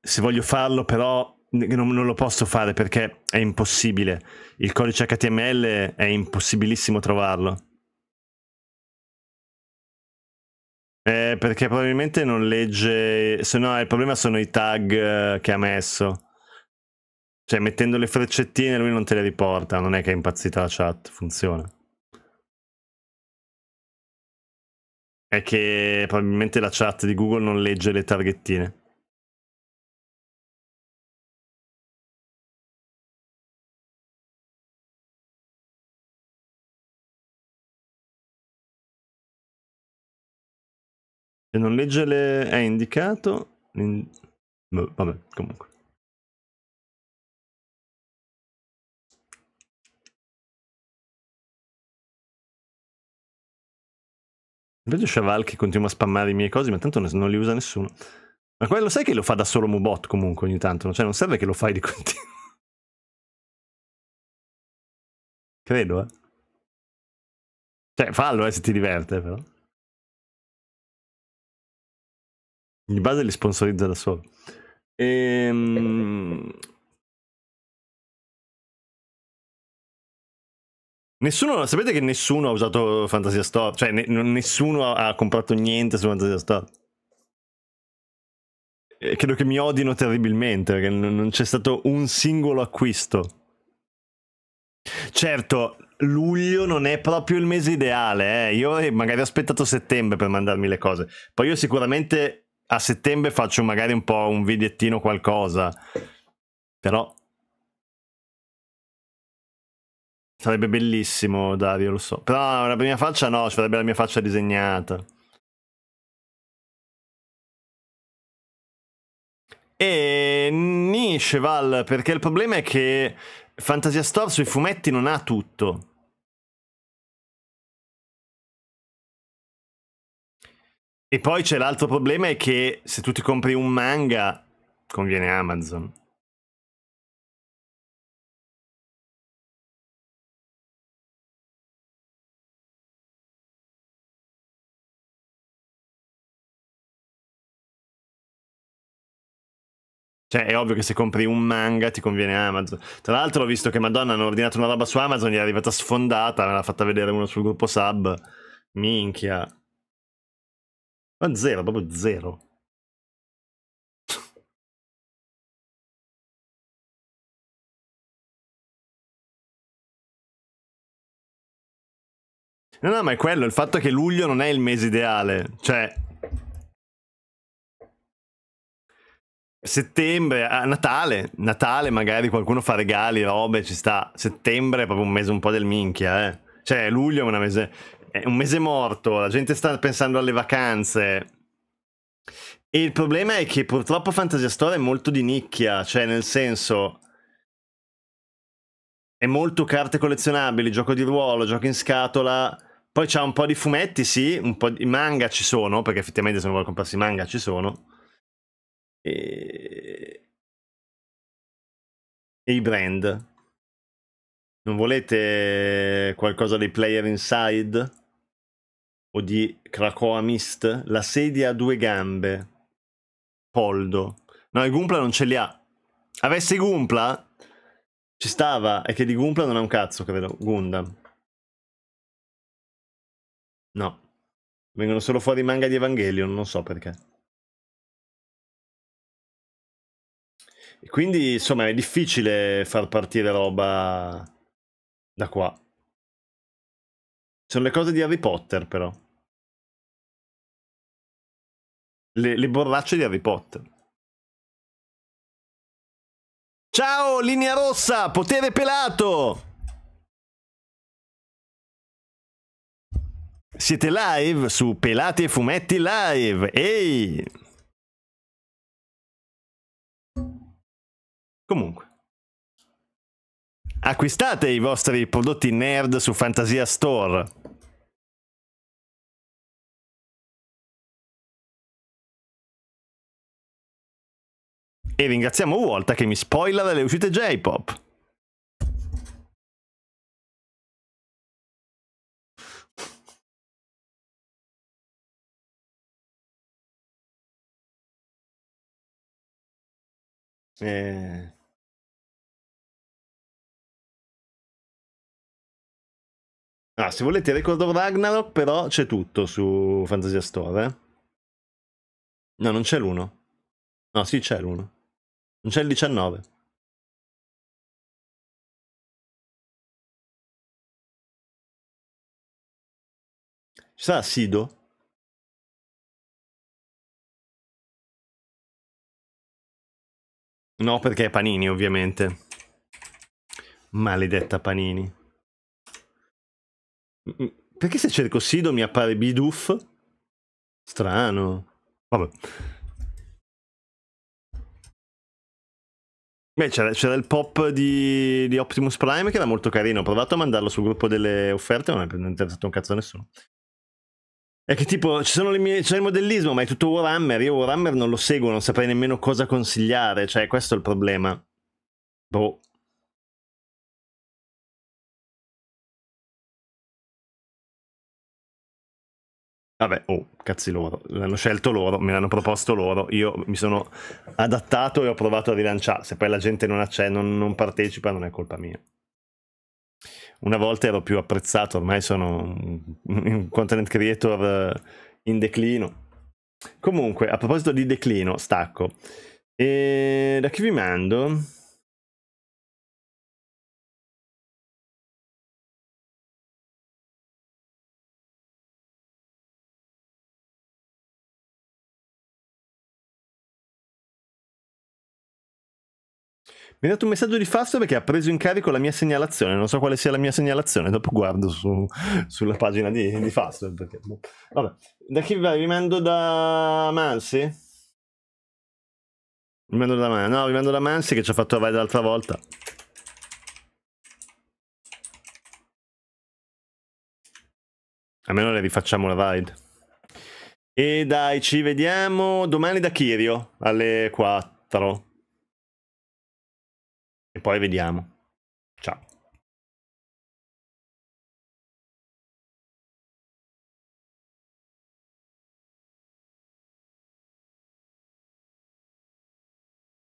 se voglio farlo però non, non, lo posso fare perché è impossibile. Il codice HTML è impossibilissimo trovarlo. Eh, perché probabilmente non legge, se no il problema sono i tag eh, che ha messo. Cioè mettendo le freccettine lui non te le riporta, non è che è impazzita la chat, funziona. È che probabilmente la chat di Google non legge le targhettine. Se non legge le... è indicato... In... Boh, vabbè, comunque. Vedo Cheval che continua a spammare i miei cosi, ma tanto non li usa nessuno. Ma quello sai che lo fa da solo Mubot comunque ogni tanto, cioè non serve che lo fai di continuo. Credo, eh. Cioè, fallo, eh, se ti diverte, però. di base li sponsorizza da solo. Ehm... Nessuno, sapete che nessuno ha usato Fantasia Store, cioè ne, nessuno ha, ha, comprato niente su Fantasia Store. E eh, credo che mi odino terribilmente perché n- non c'è stato un singolo acquisto. Certo, luglio non è proprio il mese ideale, eh. io magari ho aspettato settembre per mandarmi le cose, poi io sicuramente a settembre faccio magari un po' un videttino qualcosa, però sarebbe bellissimo Dario, lo so, però la mia faccia no, ci farebbe la mia faccia disegnata. E Nish, Val, perché il problema è che Fantasia Store sui fumetti non ha tutto. E poi c'è l'altro problema è che se tu ti compri un manga, conviene Amazon. Cioè, è ovvio che se compri un manga ti conviene Amazon. Tra l'altro, ho visto che Madonna hanno ordinato una roba su Amazon, gli è arrivata sfondata, me l'ha fatta vedere uno sul gruppo sub. Minchia. Ma zero, proprio zero. No, no, ma è quello, il fatto che luglio non è il mese ideale. Cioè... Settembre, a ah, Natale, Natale magari qualcuno fa regali, robe, ci sta. Settembre è proprio un mese un po' del minchia, eh. Cioè, luglio è una mese è un mese morto, la gente sta pensando alle vacanze. E il problema è che purtroppo Fantasia Store è molto di nicchia, cioè nel senso è molto carte collezionabili, gioco di ruolo, gioco in scatola. Poi c'ha un po' di fumetti, sì, un po' di manga ci sono, perché effettivamente se non vuoi comprarsi manga ci sono. E... e i brand. Non volete qualcosa dei player inside? o di Krakoa Mist, la sedia a due gambe. Poldo. No, i Gumpla non ce li ha. Avesse Gumpla? Ci stava, è che di Gumpla non ha un cazzo, che vedo. Gundam. No. Vengono solo fuori i manga di Evangelion, non so perché. E quindi, insomma, è difficile far partire roba da qua. Sono le cose di Harry Potter, però. Le, le borracce di Harry Potter. Ciao, linea rossa, potere pelato. Siete live su Pelati e Fumetti Live. Ehi! Comunque. Acquistate i vostri prodotti nerd su Fantasia Store. E ringraziamo Volta che mi spoila delle uscite J-pop. Eh. Ah, se volete Record of Ragnarok però c'è tutto su Fantasia Store. Eh? No, non c'è l'uno. No, sì, c'è l'uno. Non c'è il 19. Ci sarà Sido? No, perché è Panini, ovviamente. Maledetta Panini. Mm, mm. Perché se cerco Sido mi appare Biduf? Strano. Vabbè. Beh, c'era, il pop di, di, Optimus Prime che era molto carino. Ho provato a mandarlo sul gruppo delle offerte, ma non è interessato un cazzo a nessuno. È che tipo, ci sono le mie, c'è il modellismo, ma è tutto Warhammer. Io Warhammer non lo seguo, non saprei nemmeno cosa consigliare. Cioè, questo è il problema. Boh. Vabbè, oh, cazzi loro, l'hanno scelto loro, me l'hanno proposto loro, io mi sono adattato e ho provato a rilanciare, se poi la gente non, non, non partecipa non è colpa mia. Una volta ero più apprezzato, ormai sono un content creator in declino. Comunque, a proposito di declino, stacco. E da chi vi mando? Mi ha dato un messaggio di Fausto perché ha preso in carico la mia segnalazione. Non so quale sia la mia segnalazione, dopo guardo su, sulla pagina di, di Fausto. Perché... Boh. Vabbè. Da chi vai? Rimando da Mansi? Rimando da Mansi. No, vi mando da Mansi che ci ha fatto trovare l'altra volta. Almeno le rifacciamo la ride. E dai, ci vediamo domani da Kirio alle 4 poi vediamo.